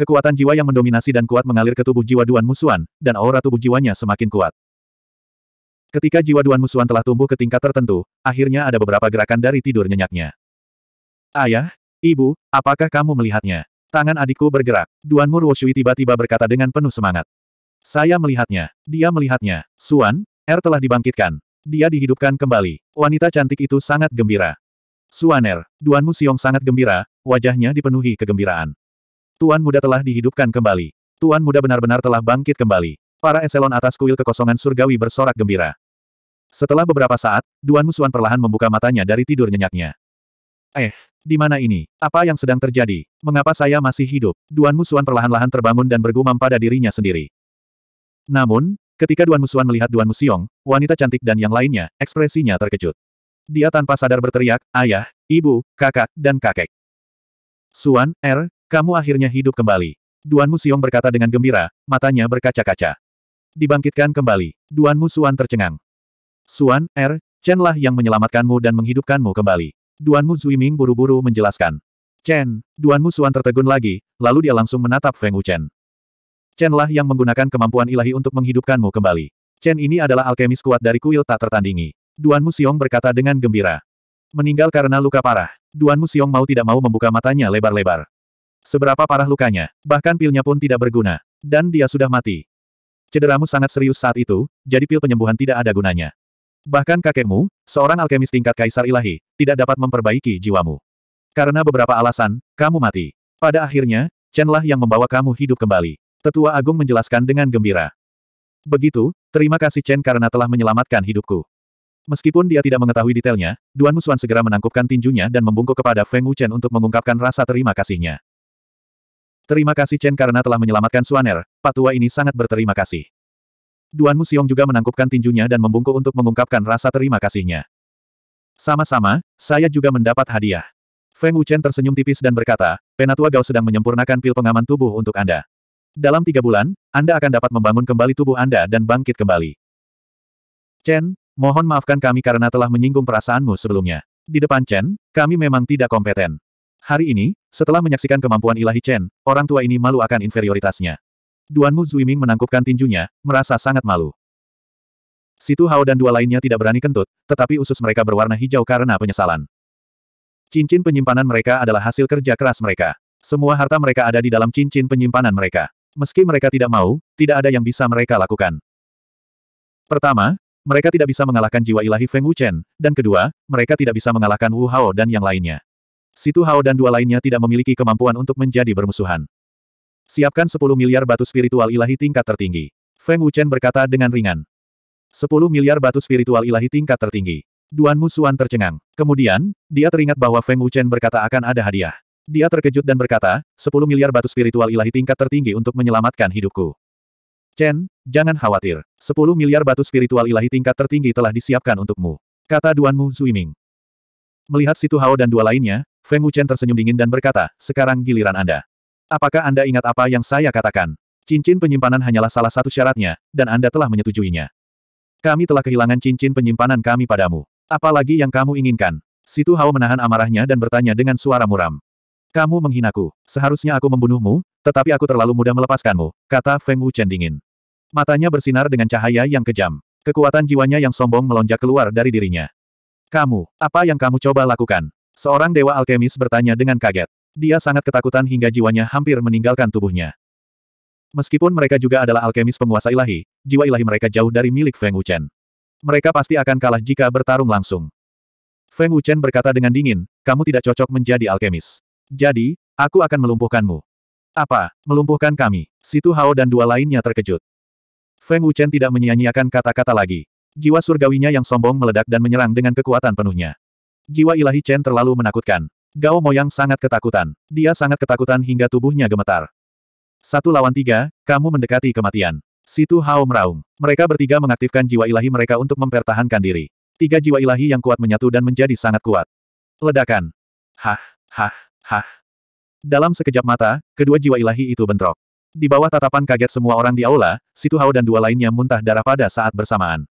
Kekuatan jiwa yang mendominasi dan kuat mengalir ke tubuh jiwa Duan Musuan, dan aura tubuh jiwanya semakin kuat. Ketika jiwa Duan Musuan telah tumbuh ke tingkat tertentu, akhirnya ada beberapa gerakan dari tidur nyenyaknya. Ayah, ibu, apakah kamu melihatnya? Tangan adikku bergerak. Duan Mur Shui tiba-tiba berkata dengan penuh semangat. Saya melihatnya. Dia melihatnya. Suan, Er telah dibangkitkan. Dia dihidupkan kembali. Wanita cantik itu sangat gembira. Suan Er, Duan Mu Siong sangat gembira, wajahnya dipenuhi kegembiraan. Tuan muda telah dihidupkan kembali. Tuan muda benar-benar telah bangkit kembali. Para eselon atas kuil kekosongan surgawi bersorak gembira. Setelah beberapa saat, Duan Musuan perlahan membuka matanya dari tidur nyenyaknya. Eh, di mana ini? Apa yang sedang terjadi? Mengapa saya masih hidup? Duan Musuan perlahan-lahan terbangun dan bergumam pada dirinya sendiri. Namun, ketika Duan Musuan melihat Duan Musiong, wanita cantik dan yang lainnya, ekspresinya terkejut. Dia tanpa sadar berteriak, ayah, ibu, kakak, dan kakek. Suan, Er. Kamu akhirnya hidup kembali. Duan Mu Xiong berkata dengan gembira, matanya berkaca-kaca. Dibangkitkan kembali. Duan Mu Suan tercengang. Suan, Er, Chen lah yang menyelamatkanmu dan menghidupkanmu kembali. Duan Mu Zuiming buru-buru menjelaskan. Chen, Duan Mu Suan tertegun lagi, lalu dia langsung menatap Feng Wuchen. Chen lah yang menggunakan kemampuan ilahi untuk menghidupkanmu kembali. Chen ini adalah alkemis kuat dari kuil tak tertandingi. Duan Mu Xiong berkata dengan gembira. Meninggal karena luka parah. Duan Mu Xiong mau tidak mau membuka matanya lebar-lebar. Seberapa parah lukanya, bahkan pilnya pun tidak berguna. Dan dia sudah mati. Cederamu sangat serius saat itu, jadi pil penyembuhan tidak ada gunanya. Bahkan kakekmu, seorang alkemis tingkat kaisar ilahi, tidak dapat memperbaiki jiwamu. Karena beberapa alasan, kamu mati. Pada akhirnya, Chenlah yang membawa kamu hidup kembali. Tetua Agung menjelaskan dengan gembira. Begitu, terima kasih Chen karena telah menyelamatkan hidupku. Meskipun dia tidak mengetahui detailnya, Duan Musuan segera menangkupkan tinjunya dan membungkuk kepada Feng Wuchen untuk mengungkapkan rasa terima kasihnya. Terima kasih Chen karena telah menyelamatkan Suaner, patua ini sangat berterima kasih. Duan Musiong juga menangkupkan tinjunya dan membungkuk untuk mengungkapkan rasa terima kasihnya. Sama-sama, saya juga mendapat hadiah. Feng Wuchen tersenyum tipis dan berkata, Penatua Gao sedang menyempurnakan pil pengaman tubuh untuk Anda. Dalam tiga bulan, Anda akan dapat membangun kembali tubuh Anda dan bangkit kembali. Chen, mohon maafkan kami karena telah menyinggung perasaanmu sebelumnya. Di depan Chen, kami memang tidak kompeten. Hari ini, setelah menyaksikan kemampuan ilahi Chen, orang tua ini malu akan inferioritasnya. Duanmu Zuiming menangkupkan tinjunya, merasa sangat malu. Situ Hao dan dua lainnya tidak berani kentut, tetapi usus mereka berwarna hijau karena penyesalan. Cincin penyimpanan mereka adalah hasil kerja keras mereka. Semua harta mereka ada di dalam cincin penyimpanan mereka. Meski mereka tidak mau, tidak ada yang bisa mereka lakukan. Pertama, mereka tidak bisa mengalahkan jiwa ilahi Feng Wuchen, dan kedua, mereka tidak bisa mengalahkan Wu Hao dan yang lainnya. Situ Hao dan dua lainnya tidak memiliki kemampuan untuk menjadi bermusuhan. Siapkan 10 miliar batu spiritual ilahi tingkat tertinggi. Feng Wuchen berkata dengan ringan. 10 miliar batu spiritual ilahi tingkat tertinggi. Duan Musuan tercengang. Kemudian, dia teringat bahwa Feng Wuchen berkata akan ada hadiah. Dia terkejut dan berkata, 10 miliar batu spiritual ilahi tingkat tertinggi untuk menyelamatkan hidupku. Chen, jangan khawatir. 10 miliar batu spiritual ilahi tingkat tertinggi telah disiapkan untukmu. Kata Duan Mu Zuiming. Melihat Situ Hao dan dua lainnya, Feng Wuchen tersenyum dingin dan berkata, sekarang giliran Anda. Apakah Anda ingat apa yang saya katakan? Cincin penyimpanan hanyalah salah satu syaratnya, dan Anda telah menyetujuinya. Kami telah kehilangan cincin penyimpanan kami padamu. Apalagi yang kamu inginkan? Situ Hao menahan amarahnya dan bertanya dengan suara muram. Kamu menghinaku. Seharusnya aku membunuhmu, tetapi aku terlalu mudah melepaskanmu, kata Feng Wuchen dingin. Matanya bersinar dengan cahaya yang kejam. Kekuatan jiwanya yang sombong melonjak keluar dari dirinya. Kamu, apa yang kamu coba lakukan? Seorang dewa alkemis bertanya dengan kaget. Dia sangat ketakutan hingga jiwanya hampir meninggalkan tubuhnya. Meskipun mereka juga adalah alkemis penguasa ilahi, jiwa ilahi mereka jauh dari milik Feng Wuchen. Mereka pasti akan kalah jika bertarung langsung. Feng Wuchen berkata dengan dingin, kamu tidak cocok menjadi alkemis. Jadi, aku akan melumpuhkanmu. Apa, melumpuhkan kami? Situ Hao dan dua lainnya terkejut. Feng Wuchen tidak menyia-nyiakan kata-kata lagi. Jiwa surgawinya yang sombong meledak dan menyerang dengan kekuatan penuhnya. Jiwa ilahi Chen terlalu menakutkan. Gao Moyang sangat ketakutan. Dia sangat ketakutan hingga tubuhnya gemetar. Satu lawan tiga, kamu mendekati kematian. Situ Hao meraung. Mereka bertiga mengaktifkan jiwa ilahi mereka untuk mempertahankan diri. Tiga jiwa ilahi yang kuat menyatu dan menjadi sangat kuat. Ledakan. Hah, hah, hah. Dalam sekejap mata, kedua jiwa ilahi itu bentrok. Di bawah tatapan kaget semua orang di aula, Situ Hao dan dua lainnya muntah darah pada saat bersamaan.